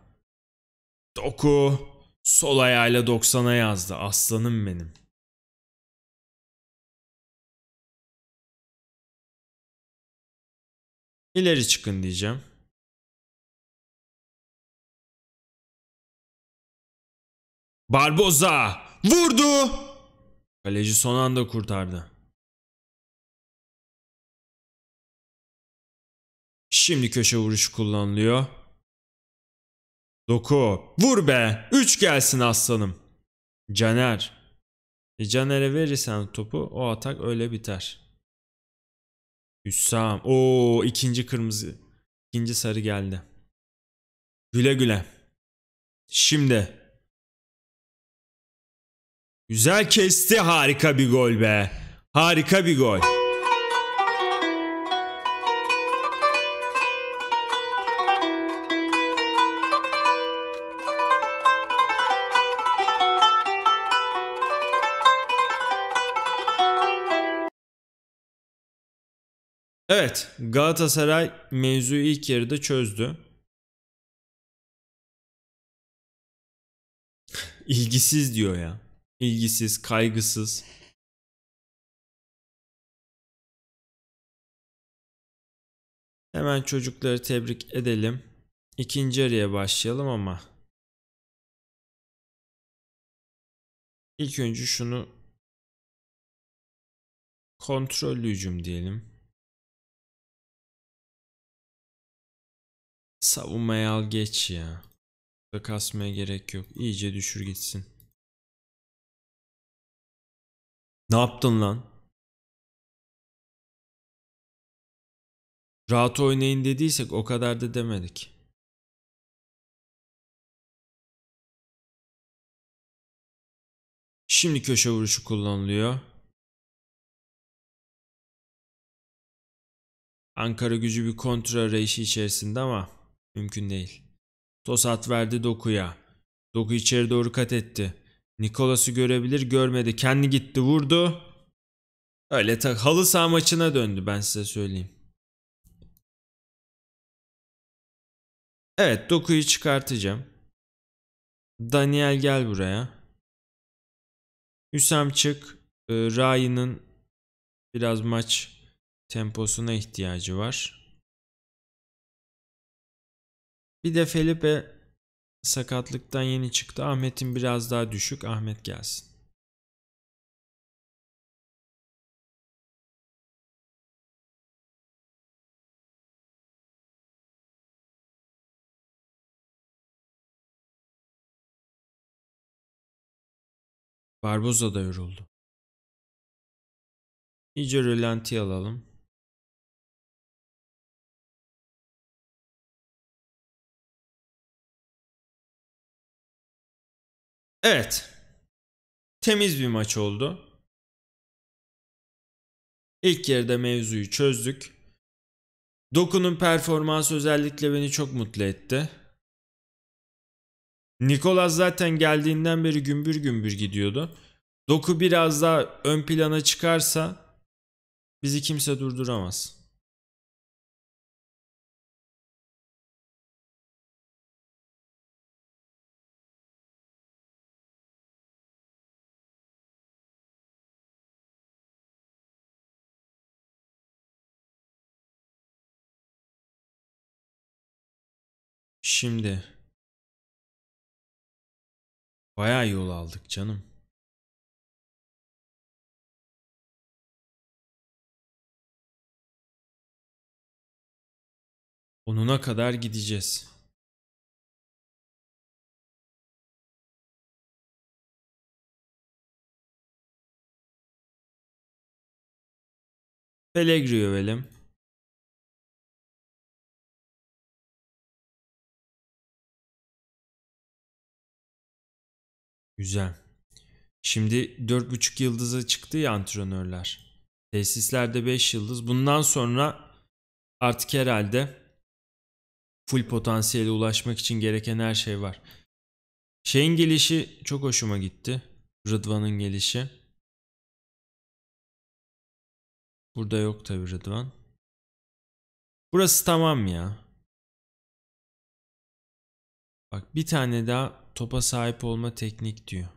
Doku. Sol ayağıyla 90'a yazdı. Aslanım benim. İleri çıkın diyeceğim. Barboza vurdu. Kaleci son anda kurtardı. Şimdi köşe vuruşu kullanılıyor. Doku. Vur be. üç gelsin aslanım. Caner. E Caner'e verirsen topu o atak öyle biter. Hüssam. o ikinci kırmızı. ikinci sarı geldi. Güle güle. Şimdi Güzel kesti harika bir gol be. Harika bir gol. Evet Galatasaray mevzuyu ilk yarıda çözdü. İlgisiz diyor ya ilgisiz, kaygısız. Hemen çocukları tebrik edelim. İkinci araya başlayalım ama ilk önce şunu kontrollü hücum diyelim. Savunmaya al geç ya. Kasmaya gerek yok. İyice düşür gitsin. Ne yaptın lan? Rahat oynayın dediysek o kadar da demedik. Şimdi köşe vuruşu kullanılıyor. Ankara gücü bir kontra arayışı içerisinde ama mümkün değil. Tosat verdi Doku'ya. Doku içeri doğru kat etti. Nikolas'ı görebilir görmedi. Kendi gitti vurdu. Öyle tak halı saha maçına döndü ben size söyleyeyim. Evet dokuyu çıkartacağım. Daniel gel buraya. Hüsam çık. E, Ryan'ın biraz maç temposuna ihtiyacı var. Bir de Felipe sakatlıktan yeni çıktı. Ahmet'in biraz daha düşük. Ahmet gelsin. Barboza da yoruldu. İyice rölantiye alalım. Evet. Temiz bir maç oldu. İlk yarıda mevzuyu çözdük. Doku'nun performansı özellikle beni çok mutlu etti. Nikolas zaten geldiğinden beri gümbür gümbür gidiyordu. Doku biraz daha ön plana çıkarsa bizi kimse durduramaz. Şimdi. Bayağı yol aldık canım. Onuna kadar gideceğiz. Pelegri övelim. Güzel. Şimdi 4,5 yıldıza çıktı ya antrenörler. Tesislerde 5 yıldız. Bundan sonra artık herhalde full potansiyele ulaşmak için gereken her şey var. Şeyin gelişi çok hoşuma gitti. Rıdvan'ın gelişi. Burada yok tabi Rıdvan. Burası tamam ya. Bak bir tane daha topa sahip olma teknik diyor.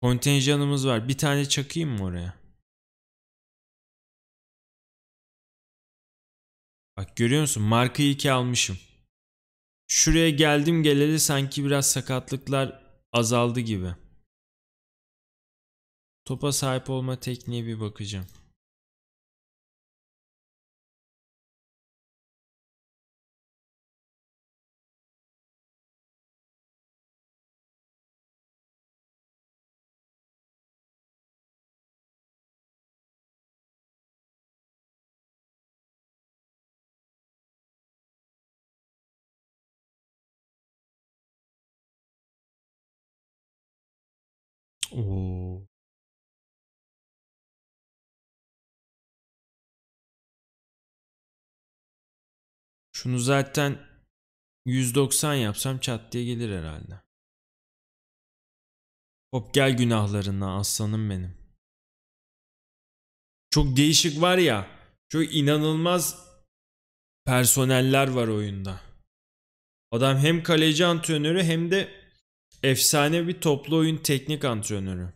Kontenjanımız var. Bir tane çakayım mı oraya? Bak görüyor musun? Markayı 2 almışım. Şuraya geldim geleli sanki biraz sakatlıklar azaldı gibi. Topa sahip olma tekniğe bir bakacağım. Oo. Şunu zaten 190 yapsam çat diye gelir herhalde. Hop gel günahlarına aslanım benim. Çok değişik var ya. Çok inanılmaz personeller var oyunda. Adam hem kaleci antrenörü hem de efsane bir toplu oyun teknik antrenörü.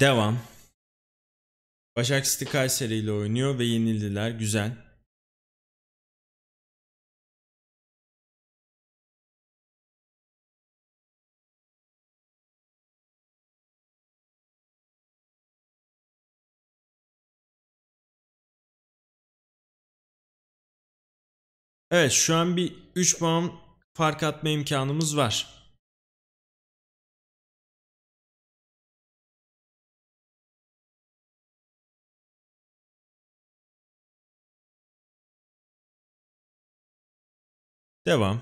Devam. Başak City Kayseri ile oynuyor ve yenildiler. Güzel. Evet şu an bir 3 puan fark atma imkanımız var. Devam.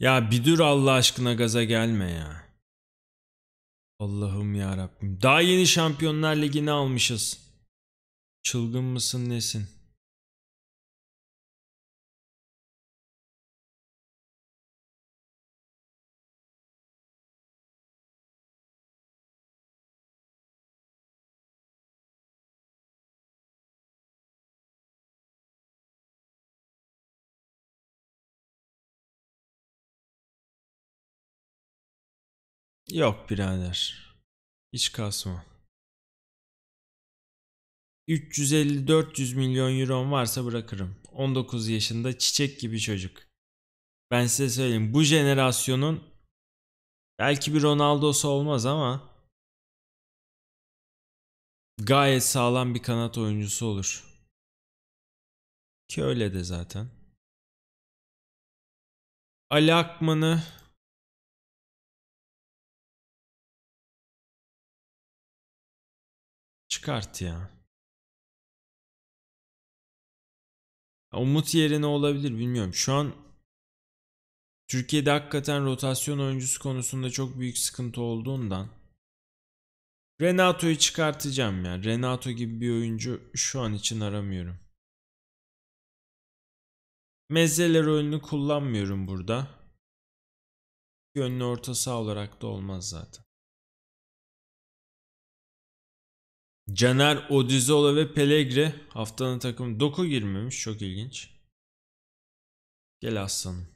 Ya bir dur Allah aşkına gaza gelme ya. Allah'ım ya Rabbim. Daha yeni Şampiyonlar Ligi'ni almışız. Çılgın mısın nesin? Yok birader. Hiç kasma. 350-400 milyon euron varsa bırakırım. 19 yaşında çiçek gibi çocuk. Ben size söyleyeyim bu jenerasyonun belki bir Ronaldo'su olmaz ama gayet sağlam bir kanat oyuncusu olur. Ki öyle de zaten. Ali Akman'ı Çıkart ya. Umut yerine olabilir bilmiyorum. Şu an Türkiye'de hakikaten rotasyon oyuncusu konusunda çok büyük sıkıntı olduğundan Renato'yu çıkartacağım ya. Renato gibi bir oyuncu şu an için aramıyorum. Mezeler oyununu kullanmıyorum burada. Gönlü orta saha olarak da olmaz zaten. Caner, Odizola ve Pelegri haftanın takım Doku girmemiş. Çok ilginç. Gel aslanım.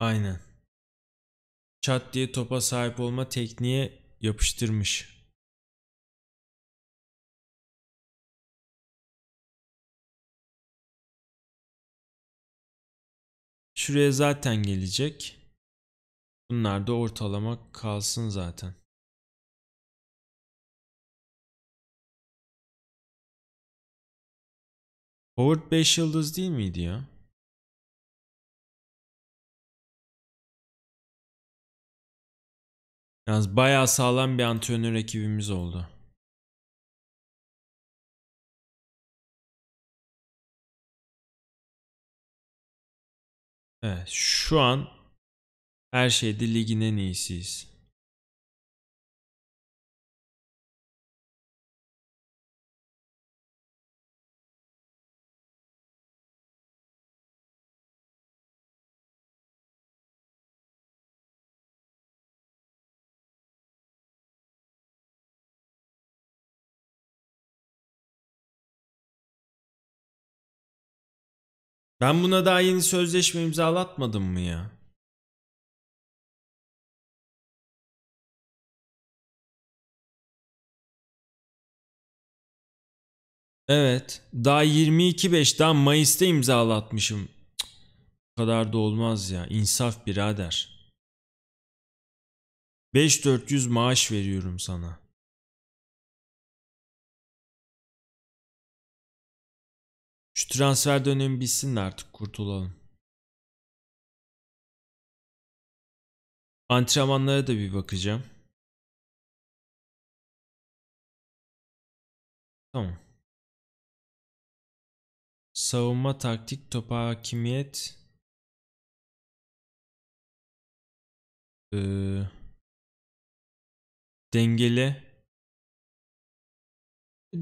Aynen. Çat diye topa sahip olma tekniğe yapıştırmış. Şuraya zaten gelecek. Bunlar da ortalama kalsın zaten. Howard 5 yıldız değil miydi ya? Yalnız bayağı sağlam bir antrenör ekibimiz oldu. Evet, şu an her şeyde ligin en iyisiyiz. Ben buna daha yeni sözleşme imzalatmadım mı ya? Evet. Daha 22.5 daha Mayıs'ta imzalatmışım. Cık, bu kadar da olmaz ya. İnsaf birader. 5400 maaş veriyorum sana. Şu transfer dönemi bitsin de artık kurtulalım. Antrenmanlara da bir bakacağım. Tamam. Savunma taktik topa hakimiyet. Ee, dengeli.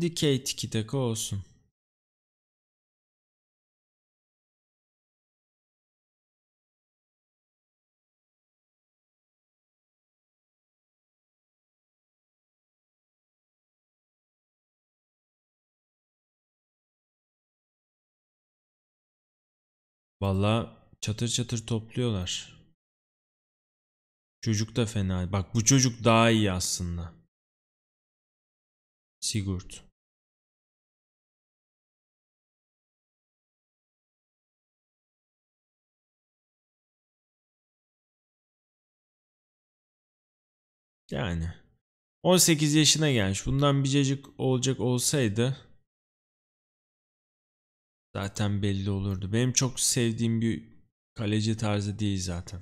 Dikey tiki olsun. Valla çatır çatır topluyorlar. Çocuk da fena. Bak bu çocuk daha iyi aslında. Sigurd. Yani 18 yaşına gelmiş. Bundan bir cacık olacak olsaydı zaten belli olurdu. Benim çok sevdiğim bir kaleci tarzı değil zaten.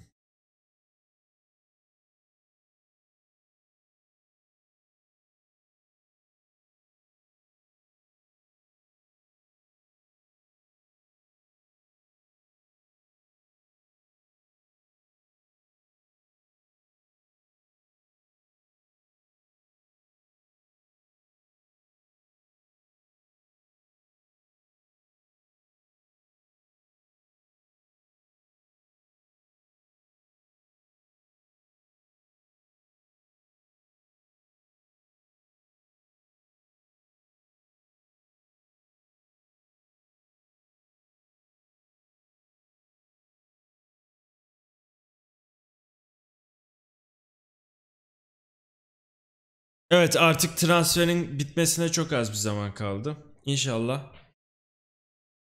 Evet artık transferin bitmesine çok az bir zaman kaldı. İnşallah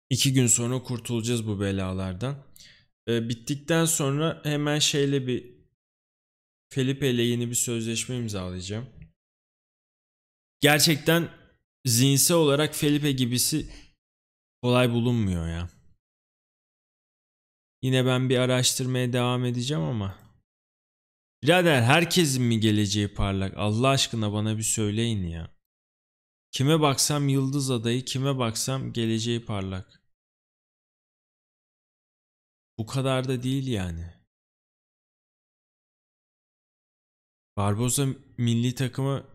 iki gün sonra kurtulacağız bu belalardan. Ee, bittikten sonra hemen şeyle bir Felipe ile yeni bir sözleşme imzalayacağım. Gerçekten zinse olarak Felipe gibisi kolay bulunmuyor ya. Yine ben bir araştırmaya devam edeceğim ama Birader herkesin mi geleceği parlak? Allah aşkına bana bir söyleyin ya. Kime baksam yıldız adayı, kime baksam geleceği parlak. Bu kadar da değil yani. Barbosa milli takımı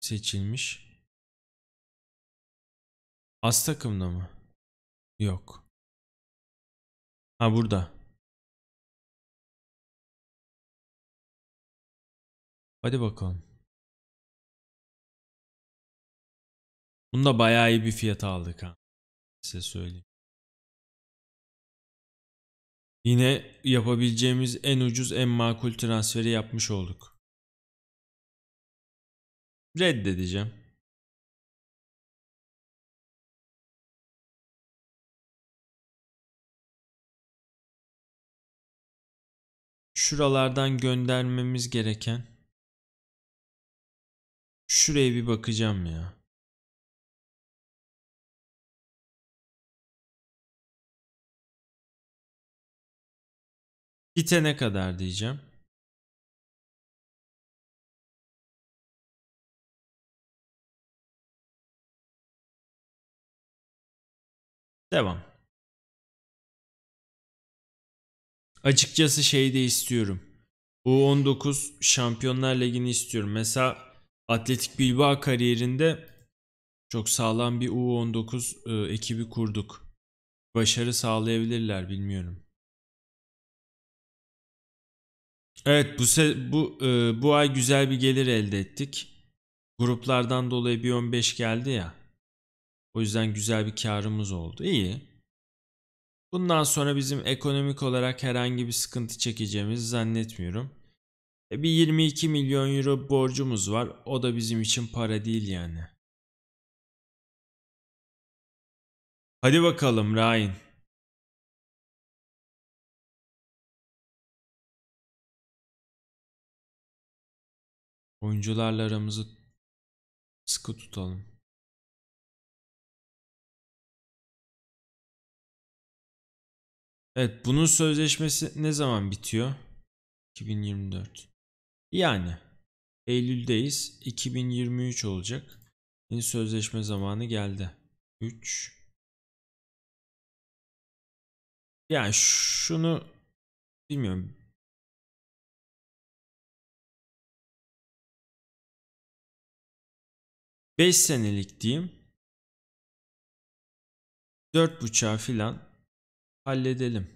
seçilmiş. As takımda mı? Yok. Ha burada. Hadi bakalım. Bunu da bayağı iyi bir fiyata aldık ha. Size söyleyeyim. Yine yapabileceğimiz en ucuz en makul transferi yapmış olduk. Reddedeceğim. şuralardan göndermemiz gereken Şuraya bir bakacağım ya. Bitene kadar diyeceğim. Devam. Açıkçası şey de istiyorum. U19 Şampiyonlar Ligi'ni istiyorum. Mesela Atletik Bilbao kariyerinde çok sağlam bir U19 e, ekibi kurduk. Başarı sağlayabilirler bilmiyorum. Evet bu bu e, bu ay güzel bir gelir elde ettik. Gruplardan dolayı bir 15 geldi ya. O yüzden güzel bir karımız oldu. İyi. Bundan sonra bizim ekonomik olarak herhangi bir sıkıntı çekeceğimizi zannetmiyorum. E, bir 22 milyon euro borcumuz var. O da bizim için para değil yani. Hadi bakalım Ryan. Oyuncularla aramızı sıkı tutalım. Evet bunun sözleşmesi ne zaman bitiyor? 2024. Yani Eylül'deyiz. 2023 olacak. Yeni sözleşme zamanı geldi. 3 Yani şunu bilmiyorum. Beş senelik diyeyim. Dört buçağı filan halledelim.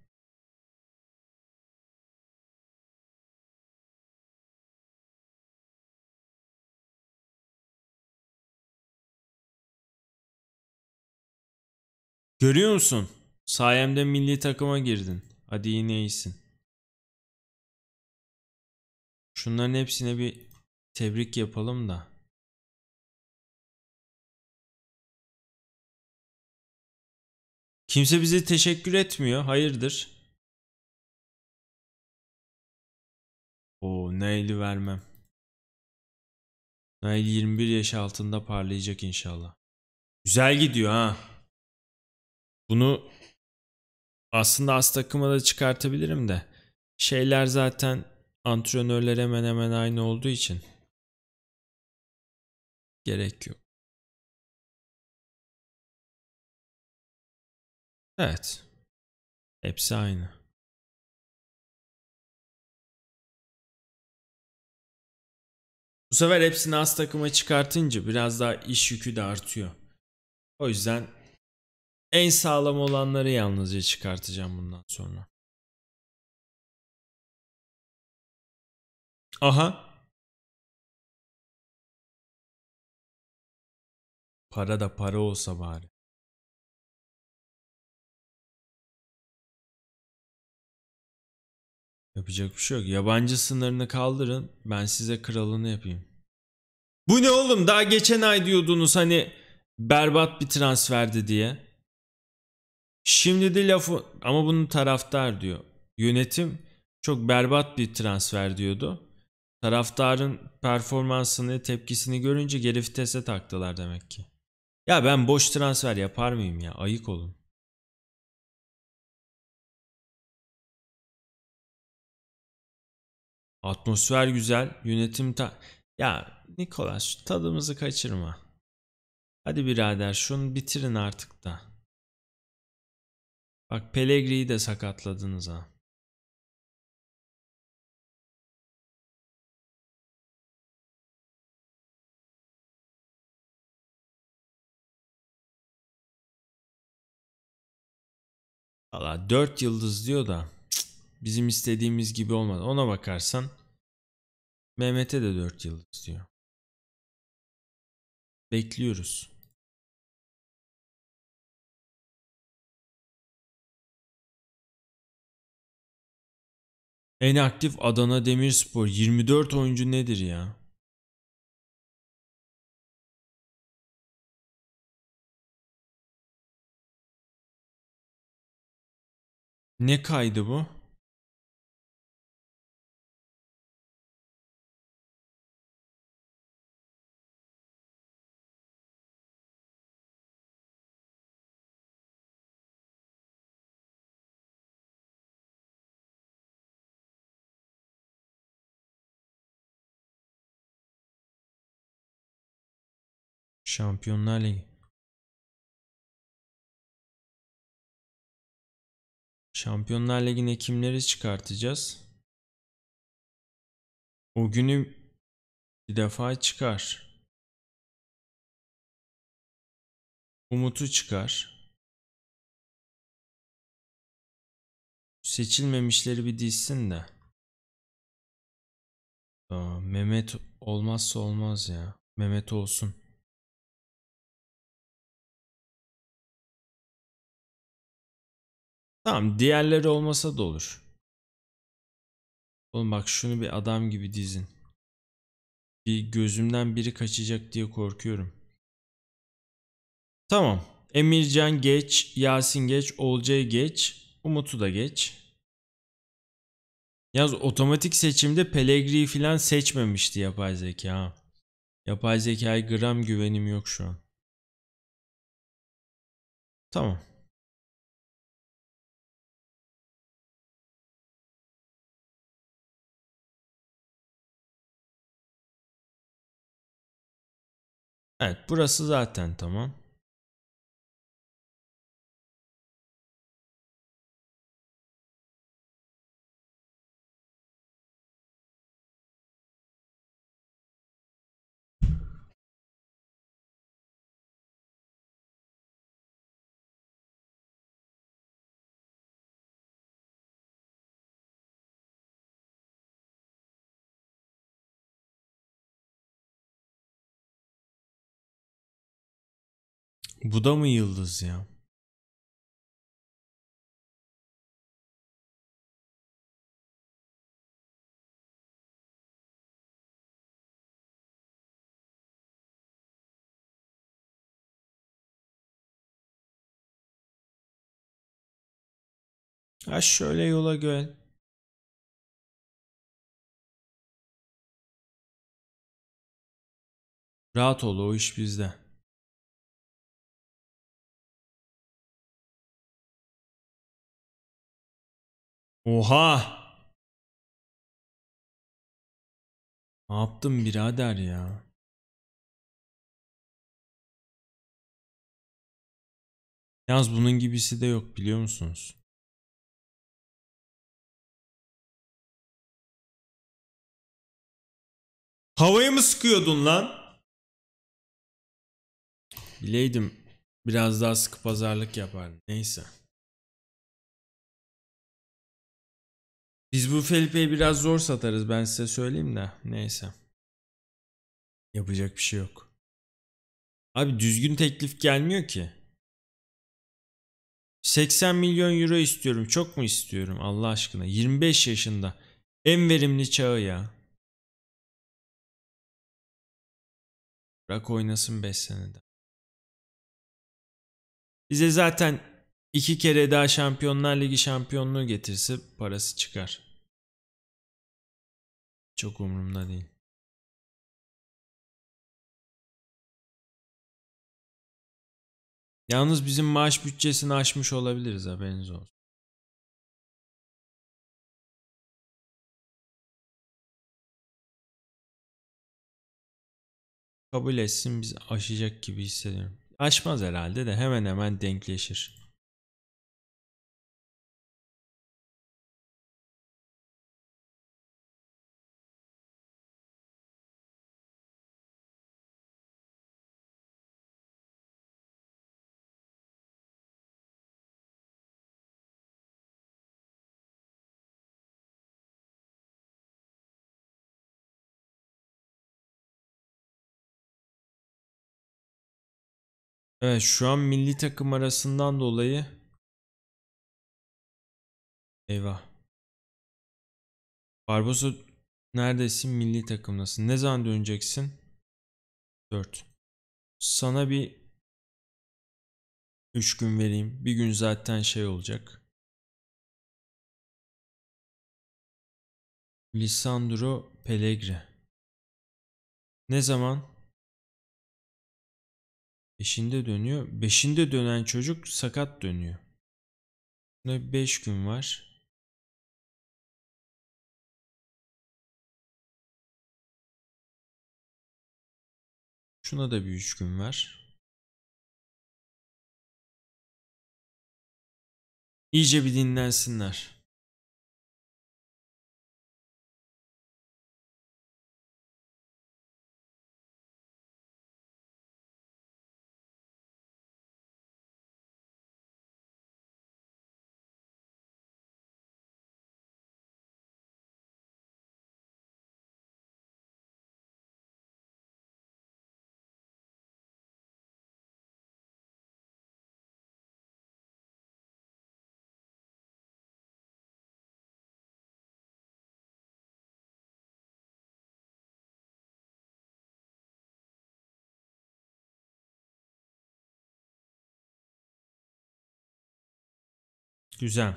Görüyor musun? Sayemde milli takıma girdin. Hadi yine iyisin. Şunların hepsine bir tebrik yapalım da. Kimse bize teşekkür etmiyor. Hayırdır? Oo, Nail'i vermem. Nail 21 yaş altında parlayacak inşallah. Güzel gidiyor ha. Bunu aslında az takıma da çıkartabilirim de. Şeyler zaten antrenörler hemen hemen aynı olduğu için. Gerek yok. Evet. Hepsi aynı. Bu sefer hepsini az takıma çıkartınca biraz daha iş yükü de artıyor. O yüzden en sağlam olanları yalnızca çıkartacağım bundan sonra. Aha. Para da para olsa bari. Yapacak bir şey yok. Yabancı sınırını kaldırın. Ben size kralını yapayım. Bu ne oğlum? Daha geçen ay diyordunuz hani berbat bir transferdi diye. Şimdi de lafı ama bunun taraftar diyor. Yönetim çok berbat bir transfer diyordu. Taraftarın performansını, tepkisini görünce geri vitese taktılar demek ki. Ya ben boş transfer yapar mıyım ya? Ayık olun. Atmosfer güzel, yönetim ta... Ya Nikolas tadımızı kaçırma. Hadi birader şunu bitirin artık da. Bak Pellegri'yi de sakatladınız ha. Valla 4 yıldız diyor da bizim istediğimiz gibi olmadı. Ona bakarsan Mehmet'e de 4 yıldız diyor. Bekliyoruz. En aktif Adana Demirspor 24 oyuncu nedir ya? Ne kaydı bu? Şampiyonlar Ligi. Şampiyonlar Ligi'ne kimleri çıkartacağız? O günü bir defa çıkar. Umut'u çıkar. Seçilmemişleri bir dizsin de. Aa, Mehmet olmazsa olmaz ya. Mehmet olsun. Tamam diğerleri olmasa da olur. Oğlum bak şunu bir adam gibi dizin. Bir gözümden biri kaçacak diye korkuyorum. Tamam. Emircan geç, Yasin geç, Olcay geç, Umut'u da geç. Yaz otomatik seçimde Pellegrini falan seçmemişti yapay zeka. Yapay zekaya gram güvenim yok şu an. Tamam. Evet burası zaten tamam. Bu da mı yıldız ya? Ha şöyle yola gel. Rahat ol o iş bizde. Oha! Ne yaptım birader ya? Yalnız bunun gibisi de yok biliyor musunuz? Havayı mı sıkıyordun lan? Bileydim biraz daha sıkı pazarlık yapar. Neyse. Biz bu Felipe'yi biraz zor satarız ben size söyleyeyim de. Neyse. Yapacak bir şey yok. Abi düzgün teklif gelmiyor ki. 80 milyon euro istiyorum. Çok mu istiyorum Allah aşkına? 25 yaşında. En verimli çağı ya. Bırak oynasın 5 senede. Bize zaten iki kere daha Şampiyonlar Ligi şampiyonluğu getirse parası çıkar. Çok umurumda değil. Yalnız bizim maaş bütçesini aşmış olabiliriz haberiniz olsun. Kabul etsin biz aşacak gibi hissediyorum. Aşmaz herhalde de hemen hemen denkleşir. Evet şu an milli takım arasından dolayı Eyvah. Barbosa neredesin? Milli takımdasın. Ne zaman döneceksin? 4. Sana bir 3 gün vereyim. Bir gün zaten şey olacak. Lisandro Pelegre. Ne zaman? Beşinde dönüyor. Beşinde dönen çocuk sakat dönüyor. Buna 5 gün var. Şuna da bir 3 gün var. İyice bir dinlensinler. Güzel.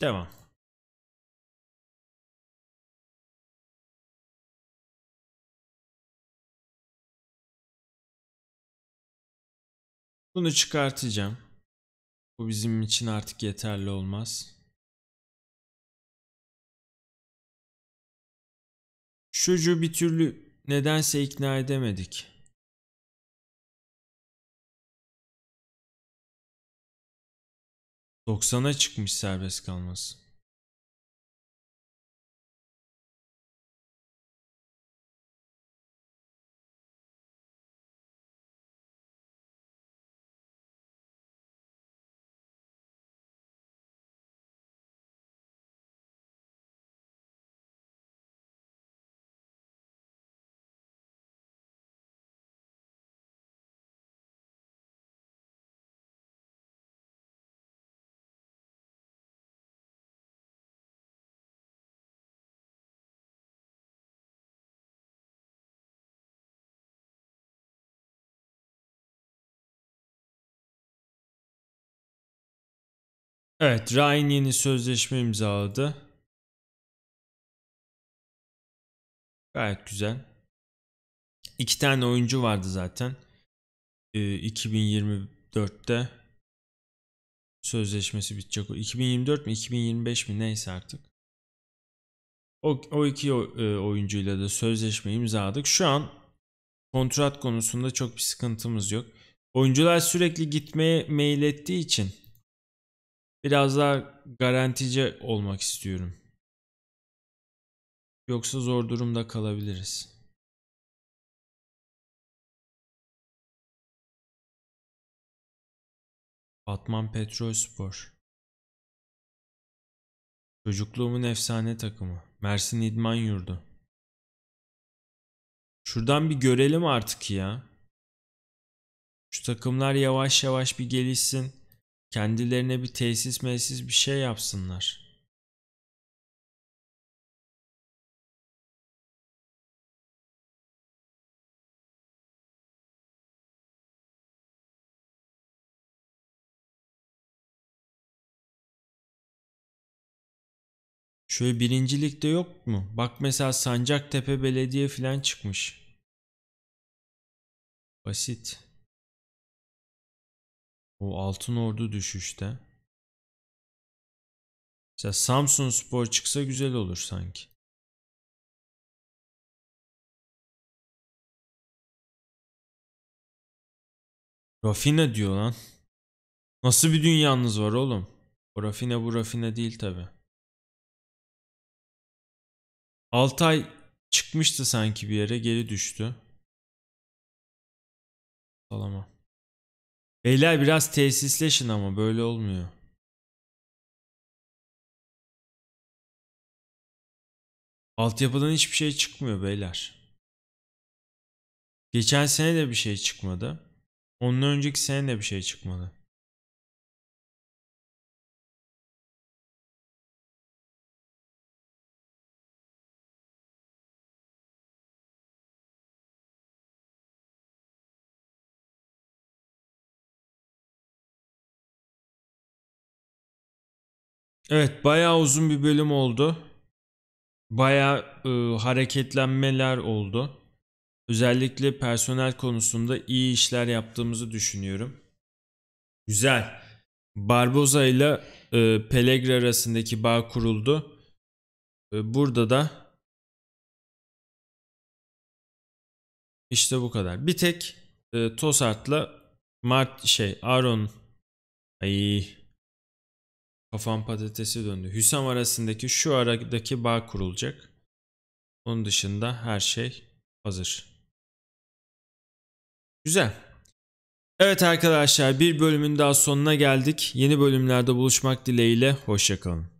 Devam. Bunu çıkartacağım. Bu bizim için artık yeterli olmaz. Çocuğu bir türlü nedense ikna edemedik. Doksana çıkmış serbest kalması. Evet Ryan yeni sözleşme imzaladı. Gayet güzel. İki tane oyuncu vardı zaten. Ee, 2024'te sözleşmesi bitecek. 2024 mi 2025 mi neyse artık. O, o iki e, oyuncuyla da sözleşme imzaladık. Şu an kontrat konusunda çok bir sıkıntımız yok. Oyuncular sürekli gitmeye meyil ettiği için Biraz daha garantici olmak istiyorum. Yoksa zor durumda kalabiliriz. Batman Petrolspor. Çocukluğumun efsane takımı. Mersin İdman Yurdu. Şuradan bir görelim artık ya. Şu takımlar yavaş yavaş bir gelişsin. Kendilerine bir tesis mesis bir şey yapsınlar. Şöyle birincilikte yok mu? Bak mesela Sancaktepe Belediye filan çıkmış. Basit. O Altın Ordu düşüşte. Mesela Samsun Spor çıksa güzel olur sanki. Rafine diyor lan. Nasıl bir dünyanız var oğlum? O rafine bu rafine değil tabi. Altay çıkmıştı sanki bir yere geri düştü. Salamam. Beyler biraz tesisleşin ama böyle olmuyor. Altyapıdan hiçbir şey çıkmıyor beyler. Geçen sene de bir şey çıkmadı. Onun önceki sene de bir şey çıkmadı. Evet bayağı uzun bir bölüm oldu. Bayağı e, hareketlenmeler oldu. Özellikle personel konusunda iyi işler yaptığımızı düşünüyorum. Güzel. Barboza ile ıı, Pelegre arasındaki bağ kuruldu. E, burada da işte bu kadar. Bir tek e, ıı, Tosart'la Mart şey Aaron ay Kafam patatesi döndü. Hüsam arasındaki şu aradaki bağ kurulacak. Onun dışında her şey hazır. Güzel. Evet arkadaşlar bir bölümün daha sonuna geldik. Yeni bölümlerde buluşmak dileğiyle. Hoşçakalın.